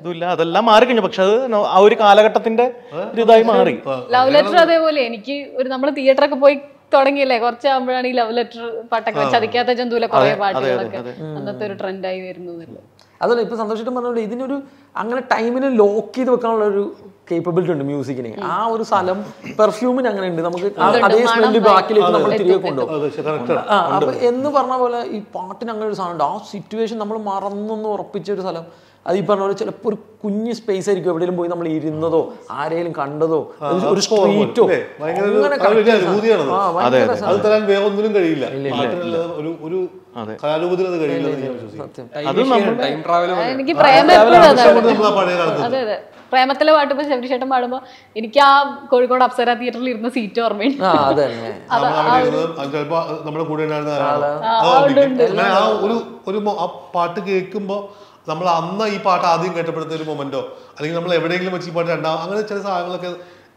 ഇതുമില്ല അതെല്ലാം മാറി കഴിഞ്ഞു പക്ഷെ അത് ആ ഒരു കാലഘട്ടത്തിന്റെ ഒരു ഇതായി മാറി ലവ് ലെറ്റർ അതേപോലെ എനിക്ക് ഒരു നമ്മൾ തിയേറ്ററൊക്കെ പോയി തുടങ്ങിയല്ലേ കുറച്ചാകുമ്പോഴാണ് ഈ ലവ് ലെറ്റർ പട്ടൊക്കെ ചതിക്കാത്ത ജന്തുവിലെ കുറെ പാട്ടുകളൊക്കെ അന്നത്തെ ഒരു ട്രെൻഡായി വരുന്നതല്ലേ അതല്ല ഇപ്പൊ സന്തോഷിട്ടും പറഞ്ഞ ഇതിനൊരു അങ്ങനെ ടൈമിന് ലോക്ക് ചെയ്ത് വെക്കാനുള്ള ഒരു കേപ്പബിലിറ്റി ഉണ്ട് മ്യൂസിക്കിന് ആ ഒരു സ്ഥലം പെർഫ്യൂമിന് അങ്ങനെ ഉണ്ട് നമുക്ക് അതേ സ്മെല്ല് ബാക്കിലേക്ക് നമ്മൾ തിരികെ കൊണ്ടുപോകും അപ്പൊ എന്ന് പറഞ്ഞ പോലെ ഈ പാട്ടിന് അങ്ങനെ ഒരു സാധനം ഉണ്ട് ആ സിറ്റുവേഷൻ നമ്മൾ മറന്നൊന്ന് ഉറപ്പിച്ച ഒരു സ്ഥലം അത് ഈ പറഞ്ഞ പോലെ ചിലപ്പോൾ ഒരു കുഞ്ഞു സ്പേസ് ആയിരിക്കും എവിടെയും പോയി നമ്മൾ ഇരുന്നതോ ആരെയും കണ്ടതോ ഒരു സ്ട്രീറ്റോ എനിക്ക് പ്രേമത്തിലെ പാട്ട് ഇപ്പൊ ശബരിശേട്ടൻ പാടുമ്പോ എനിക്ക് ആ കോഴിക്കോട് അപ്സര തിയേറ്ററിൽ ഇരുന്ന സീറ്റ് ഓർമ്മയുണ്ട് നമ്മുടെ കൂടെ ഒരു പാട്ട് കേൾക്കുമ്പോ നമ്മൾ അന്ന് ഈ പാട്ട് ആദ്യം കേട്ടപ്പെടുന്ന ഒരു മൊമെന്റോ അല്ലെങ്കിൽ നമ്മൾ എവിടെയെങ്കിലും വെച്ച് ഈ പാട്ട് രണ്ടാം അങ്ങനെ ചില സാധനങ്ങളൊക്കെ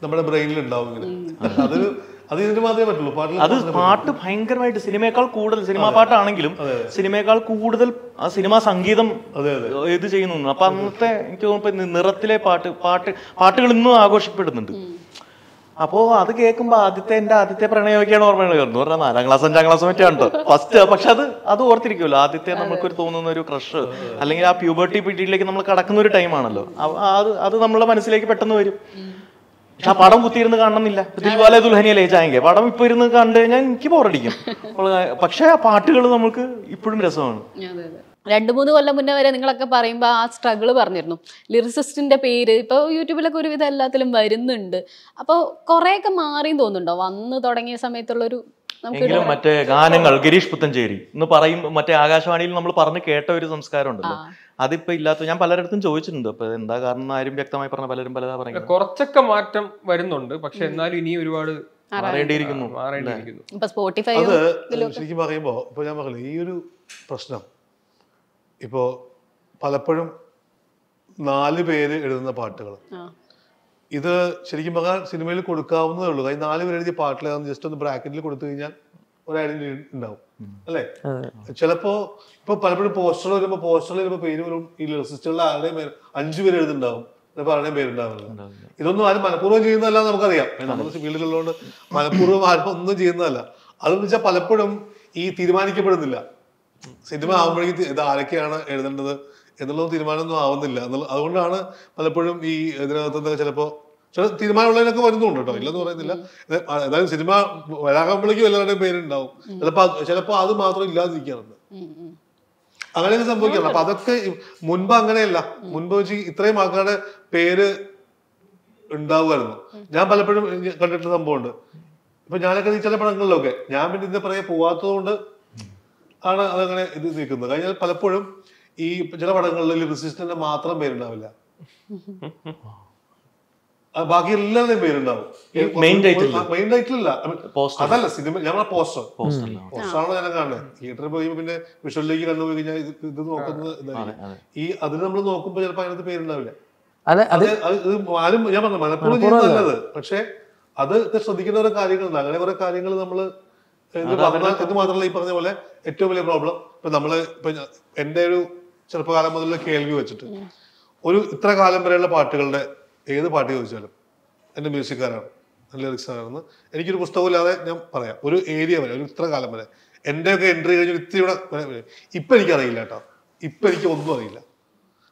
നമ്മുടെ ബ്രെയിനിൽ ഉണ്ടാവും ഇങ്ങനെ അതൊരു അത് മാത്രമേ പറ്റുള്ളൂ പാട്ട് അത് പാട്ട് ഭയങ്കരമായിട്ട് സിനിമയേക്കാൾ കൂടുതൽ സിനിമാ പാട്ടാണെങ്കിലും സിനിമയേക്കാൾ കൂടുതൽ ആ സിനിമാ സംഗീതം ഇത് ചെയ്യുന്നു അപ്പൊ അന്നത്തെ എനിക്ക് തോന്നുന്നു നിറത്തിലെ പാട്ട് പാട്ട് പാട്ടുകൾ ഇന്നും ആഘോഷപ്പെടുന്നുണ്ട് അപ്പോ അത് കേൾക്കുമ്പോ ആദ്യത്തെ എന്റെ ആദ്യത്തെ പ്രണയമൊക്കെയാണ് ഓർമ്മയാണ് പറഞ്ഞാൽ നാലാം ക്ലാസ് അഞ്ചാം ക്ലാസ് മറ്റാണ് ഫസ്റ്റ് പക്ഷെ അത് അത് ഓർത്തിരിക്കുമല്ലോ ആദ്യത്തെ നമുക്കൊരു തോന്നുന്ന ഒരു ക്രഷ് അല്ലെങ്കിൽ ആ പ്യൂബർട്ടി പീരീഡിലേക്ക് നമ്മൾ കടക്കുന്ന ഒരു ടൈമാണല്ലോ അത് അത് നമ്മളെ മനസ്സിലേക്ക് പെട്ടെന്ന് വരും പക്ഷെ ആ പടം കുത്തിയിരുന്ന് കാണണമെന്നില്ല ദിൽവാല ദുൽഹനിയ ലേ പടം ഇപ്പൊ ഇരുന്ന് കണ്ടു കഴിഞ്ഞാൽ എനിക്ക് ബോറടിക്കും പക്ഷെ ആ പാട്ടുകൾ നമുക്ക് ഇപ്പോഴും രസമാണ് രണ്ട് മൂന്ന് കൊല്ലം മുന്നേ വരെ നിങ്ങളൊക്കെ പറയുമ്പോൾ ആ സ്ട്രഗിൾ പറഞ്ഞിരുന്നു ലിറിസിസ്റ്റിൻ്റെ പേര് ഇപ്പോൾ യൂട്യൂബിലൊക്കെ ഒരുവിധം എല്ലാത്തിലും വരുന്നുണ്ട് അപ്പോൾ കുറേയൊക്കെ മാറിയും തോന്നുന്നുണ്ടോ വന്ന് തുടങ്ങിയ സമയത്തുള്ളൊരു എങ്കിലും മറ്റേ ഗാനങ്ങൾ ഗിരീഷ് പുത്തഞ്ചേരി എന്ന് പറയും മറ്റേ ആകാശവാണിയിൽ നമ്മൾ പറഞ്ഞു കേട്ട ഒരു സംസ്കാരം ഉണ്ടല്ലോ അതിപ്പോ ഇല്ലാത്ത ഞാൻ പലരിടത്തും ചോദിച്ചിട്ടുണ്ട് അപ്പൊ എന്താ കാരണം ആരും വ്യക്തമായി പറഞ്ഞ പലരും പലതാ പറയുന്നത് കുറച്ചൊക്കെ മാറ്റം വരുന്നുണ്ട് പക്ഷെ എന്നാലും ഇനി ഒരുപാട് മാറേണ്ടിയിരിക്കുന്നു ശരിക്കും പറയുമ്പോ ഇപ്പൊ ഞാൻ പറഞ്ഞു ഈ ഒരു പ്രശ്നം ഇപ്പോ പലപ്പോഴും നാല് പേര് എഴുതുന്ന പാട്ടുകൾ ഇത് ശരിക്കും പറഞ്ഞാൽ സിനിമയിൽ കൊടുക്കാവുന്നതേ ഉള്ളൂ അതായത് നാല് പേര് എഴുതിയ പാട്ടിലേതാന്ന് ജസ്റ്റ് ഒന്ന് ബ്രാക്കറ്റിൽ കൊടുത്തു കഴിഞ്ഞാൽ ഒരു ഐഡന്റിറ്റി ഉണ്ടാവും അല്ലേ ചിലപ്പോ ഇപ്പൊ പലപ്പോഴും പോസ്റ്റർ വരുമ്പോൾ പോസ്റ്ററിൽ വരുമ്പോ പേര് വരും ഈ ലിറിസിസ്റ്റുകളിൽ ആരുടെയും പേര് അഞ്ചു പേര് എഴുതുന്നുണ്ടാവും ചിലപ്പോൾ ആരുടെയും പേരുണ്ടാവില്ല ഇതൊന്നും ആരും മനഃപൂർവ്വം ചെയ്യുന്നതല്ല നമുക്കറിയാം നമ്മൾ ഫീൽഡിലുള്ളതുകൊണ്ട് മനഃപൂർവ്വം ആരും ഒന്നും ചെയ്യുന്നതല്ല അതെന്ന് വെച്ചാൽ പലപ്പോഴും ഈ തീരുമാനിക്കപ്പെടുന്നില്ല സിനിമ ആവുമ്പോഴേക്കും ഇത് ആരൊക്കെയാണ് എഴുതേണ്ടത് എന്നുള്ളത് തീരുമാനമൊന്നും ആവുന്നില്ല അതുകൊണ്ടാണ് പലപ്പോഴും ഈ ഇതിനകത്ത് ചിലപ്പോൾ ചില തീരുമാനമുള്ളതിനൊക്കെ വരുന്നുണ്ട് കേട്ടോ ഇല്ലെന്ന് പറയുന്നില്ല അതായത് സിനിമ വരാകുമ്പോഴേക്കും എല്ലാവരുടെയും പേരുണ്ടാവും ചിലപ്പോ ചിലപ്പോ അത് മാത്രം ഇല്ലാതിരിക്കാറുണ്ട് അങ്ങനെയൊക്കെ സംഭവിക്കാറുണ്ട് അപ്പൊ അതൊക്കെ മുൻപ് അങ്ങനെയല്ല മുൻപ് വെച്ച് ഇത്രയും ആൾക്കാരുടെ പേര് ഉണ്ടാവുമായിരുന്നു ഞാൻ പലപ്പോഴും കണ്ടിട്ടുള്ള സംഭവമുണ്ട് ഇപ്പൊ ഞാനൊക്കെ ചില പടങ്ങളിലൊക്കെ ഞാൻ പിന്നെ ഇതിന്റെ പുറകെ പോവാത്തത് കൊണ്ട് ആണ് അതങ്ങനെ ഇത് നീക്കുന്നത് കഴിഞ്ഞാൽ പലപ്പോഴും ഈ ചില പടങ്ങളിൽ റെസിസ്റ്റന്റ് മാത്രം പേരുണ്ടാവില്ല ബാക്കി എല്ലാവരുടെയും പേരുണ്ടാവും മെയിൻ ടൈറ്റിൽ മെയിൻ അല്ല അതല്ല സിനിമ ഞമ്മളെ പോസ്റ്റർ പോസ്റ്റർ ആണ് ഞാൻ കാണുന്നത് തിയേറ്ററിൽ പോയി പിന്നെ വിഷ്വലിലേക്ക് കണ്ടുപോയി കഴിഞ്ഞാൽ ഇത് നോക്കുന്നത് ഈ അതിന് നമ്മൾ നോക്കുമ്പോൾ ചിലപ്പോ അതിനകത്ത് പേരുണ്ടാവില്ല അത് ആരും ഞാൻ പറഞ്ഞു മനഃപൂർവ്വം നല്ലത് പക്ഷെ അത് ശ്രദ്ധിക്കുന്ന ഓരോ കാര്യങ്ങളുണ്ട് അങ്ങനെ കുറെ കാര്യങ്ങൾ നമ്മൾ ഇത് മാത്രമല്ല ഈ പറഞ്ഞ പോലെ ഏറ്റവും വലിയ പ്രോബ്ലം ഇപ്പൊ നമ്മള് ഇപ്പൊ എന്റെ ഒരു ചെറുപ്പകാലം മുതൽ കേൾവി വെച്ചിട്ട് ഒരു ഇത്ര കാലം വരെയുള്ള പാട്ടുകളുടെ ഏത് പാട്ട് ചോദിച്ചാലും എന്റെ മ്യൂസിക്കാരാണ് ലിറിക്സ് ആണെന്ന് എനിക്കൊരു ഇല്ലാതെ ഞാൻ പറയാം ഒരു ഏരിയ വരെ ഒരു ഇത്ര കാലം വരെ എൻ്റെ ഒക്കെ എൻട്രി കഴിഞ്ഞ് ഇത്തിരി കൂടെ ഇപ്പം എനിക്കറിയില്ല കേട്ടോ ഇപ്പൊ എനിക്ക് ഒന്നും അറിയില്ല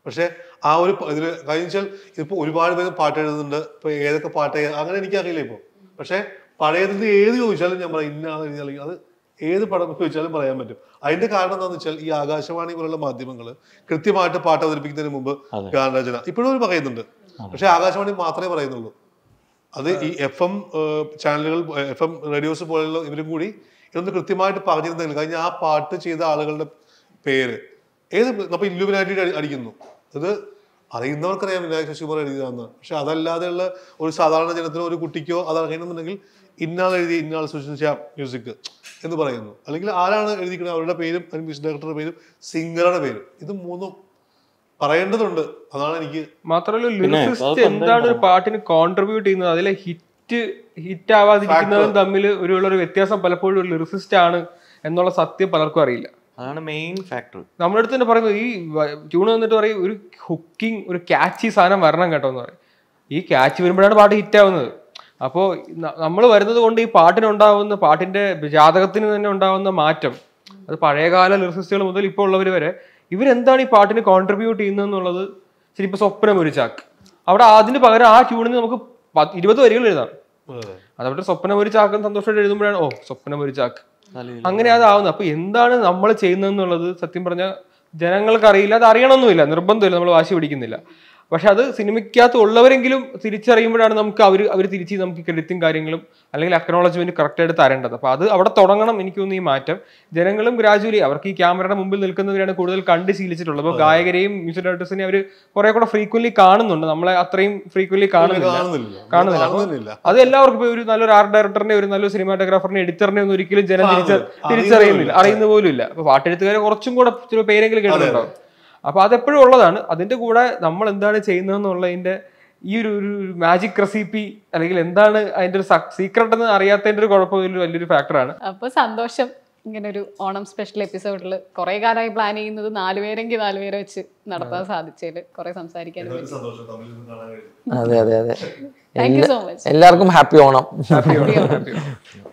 പക്ഷേ ആ ഒരു ഇതിൽ കഴിഞ്ഞാൽ ഇപ്പൊ ഒരുപാട് പേര് പാട്ട് എഴുതുന്നുണ്ട് ഇപ്പൊ ഏതൊക്കെ പാട്ട് അങ്ങനെ അറിയില്ല ഇപ്പോൾ പക്ഷേ പഴയതിൻ്റെ ഏത് ചോദിച്ചാലും ഞാൻ പറയാം ഇന്ന അല്ലെങ്കിൽ അത് ഏത് പടം ചോദിച്ചാലും പറയാൻ പറ്റും അതിന്റെ കാരണം എന്താണെന്ന് വെച്ചാൽ ഈ ആകാശവാണി പോലുള്ള മാധ്യമങ്ങൾ കൃത്യമായിട്ട് പാട്ട് അവതരിപ്പിക്കുന്നതിന് മുമ്പ് ഗാനരചന ഇപ്പോഴും പറയുന്നുണ്ട് പക്ഷെ ആകാശവാണി മാത്രമേ പറയുന്നുള്ളൂ അത് ഈ എഫ് എം ചാനലുകൾ എഫ് എം റേഡിയോസ് പോലുള്ള ഇവരും കൂടി ഇതൊന്ന് കൃത്യമായിട്ട് പറഞ്ഞിരുന്നെങ്കിൽ കഴിഞ്ഞാൽ ആ പാട്ട് ചെയ്ത ആളുകളുടെ പേര് ഏത് അപ്പൊ ഇല്ലുമിനായിട്ട് അടിക്കുന്നു അത് അറിയുന്നവർക്കറിയാം വിനായക ശശികുമാർ എഴുതിയതാണെന്ന് പക്ഷെ അതല്ലാതെയുള്ള ഒരു സാധാരണ ജനത്തിനോ ഒരു കുട്ടിക്കോ അത് അറിയണമെന്നുണ്ടെങ്കിൽ ഇന്നാൾ എഴുതി ഇന്നാൾ സൂചിച്ച മ്യൂസിക് എന്ന് പറയുന്നു അല്ലെങ്കിൽ ആരാണ് എഴുതിക്കുന്നത് അവരുടെ പേരും അല്ലെങ്കിൽ മ്യൂസിക് ഡയറക്ടറുടെ പേരും സിംഗറുടെ പേരും ഇത് മൂന്നും പറയേണ്ടതുണ്ട് അതാണ് എനിക്ക് മാത്രമല്ല എന്താണ് ഒരു പാട്ടിന് കോൺട്രിബ്യൂട്ട് ചെയ്യുന്നത് അതിലെ ഹിറ്റ് ഹിറ്റ് ആവാതിരിക്കുന്നതും തമ്മിൽ ഒരു ഒരു വ്യത്യാസം പലപ്പോഴും ഒരു ലിറിസിസ്റ്റ് ആണ് എന്നുള്ള സത്യം പലർക്കും അറിയില്ല അതാണ് മെയിൻ ഫാക്ടർ നമ്മുടെ അടുത്ത് തന്നെ പറയുന്നത് ഈ ട്യൂൺ വന്നിട്ട് പറയും ഒരു ഹുക്കിംഗ് ഒരു ക്യാച്ചി സാധനം വരണം കേട്ടോ എന്ന് പറയും ഈ ക്യാച്ച് വരുമ്പോഴാണ് പാട്ട് ഹിറ്റ് ആവുന്നത് അപ്പോൾ നമ്മൾ വരുന്നത് കൊണ്ട് ഈ പാട്ടിനുണ്ടാവുന്ന പാട്ടിന്റെ ജാതകത്തിന് തന്നെ ഉണ്ടാവുന്ന മാറ്റം അത് പഴയകാല ലിറിസിസ്റ്റുകൾ മുതൽ ഇപ്പോൾ ഉള്ളവർ വരെ ഇവരെന്താണ് ഈ പാട്ടിന് കോൺട്രിബ്യൂട്ട് ചെയ്യുന്നത് എന്നുള്ളത് ശരി സ്വപ്നം ഒരു ചാക്ക് അവിടെ അതിന് പകരം ആ ട്യൂണിന് നമുക്ക് ഇരുപത് വരികൾ എഴുതാം അതവിടെ സ്വപ്നം ഒരു ചാക്കും സന്തോഷമായിട്ട് എഴുതുമ്പോഴാണ് ഓ സ്വപ്നം ഒരു ചാക്ക് അങ്ങനെ അതാവുന്നത് അപ്പൊ എന്താണ് നമ്മൾ ചെയ്യുന്നത് എന്നുള്ളത് സത്യം പറഞ്ഞാൽ ജനങ്ങൾക്ക് അറിയില്ല അത് അറിയണമെന്നില്ല നിർബന്ധമില്ല നമ്മൾ വാശി പിടിക്കുന്നില്ല പക്ഷെ അത് സിനിമയ്ക്കകത്ത് ഉള്ളവരെങ്കിലും തിരിച്ചറിയുമ്പോഴാണ് നമുക്ക് അവർ അവർ തിരിച്ച് നമുക്ക് ക്രെഡിറ്റും കാര്യങ്ങളും അല്ലെങ്കിൽ അക്നോളജ്മെന്റ് കറക്റ്റായിട്ട് തരേണ്ടത് അപ്പോൾ അത് അവിടെ തുടങ്ങണം എനിക്ക് തോന്നുന്നു ഈ മാറ്റം ജനങ്ങളും ഗ്രാജുവലി അവർക്ക് ഈ ക്യാമറയുടെ മുമ്പിൽ നിൽക്കുന്നവരാണ് കൂടുതൽ കണ്ട് ശീലിച്ചിട്ടുള്ളത് അപ്പോൾ ഗായകരെയും മ്യൂസിക് ഡയറക്ടേഴ്സിനെ അവർ കുറെ കൂടെ ഫ്രീക്വൻലി കാണുന്നുണ്ട് നമ്മളെ അത്രയും ഫ്രീക്വൻലി കാണുന്നില്ല കാണുന്നില്ല അത് എല്ലാവർക്കും ഇപ്പോൾ ഒരു നല്ലൊരു ആർട്ട് ഡയറക്ടറിനെ ഒരു നല്ലൊരു സിനിമാറ്റോഗ്രാഫറിനെ എഡിറ്ററിനെ ഒന്നും ഒരിക്കലും ജനം തിരിച്ചറിയുന്നില്ല അറിയുന്ന പോലും ഇല്ല അപ്പോൾ പാട്ടെഴുത്തുകാരെ കുറച്ചും കൂടെ പേരെങ്കിലും കേട്ടിട്ടുണ്ടാവും അപ്പോൾ അതെപ്പോഴും ഉള്ളതാണ് അതിൻ്റെ കൂടെ നമ്മൾ എന്താണ് ചെയ്യുന്നതെന്നുള്ളതിൻ്റെ ഈ ഒരു ഒരു മാജിക് റെസിപ്പി അല്ലെങ്കിൽ എന്താണ് അതിൻ്റെ ഒരു സീക്രട്ട് എന്ന് അറിയാത്തതിൻ്റെ ഒരു കുഴപ്പമില്ല വലിയൊരു ഫാക്ടറാണ് അപ്പോൾ സന്തോഷം ഇങ്ങനെ ഒരു ഓണം സ്പെഷ്യൽ എപ്പിസോഡിൽ കുറേ കാലമായി പ്ലാൻ ചെയ്യുന്നത് നാലുപേരെങ്കിൽ നാലുപേരെ വെച്ച് നടത്താൻ സാധിച്ചതിൽ കുറെ സംസാരിക്കാൻ അതെ അതെ അതെ എല്ലാവർക്കും ഹാപ്പി ഓണം ഹാപ്പി ഓണം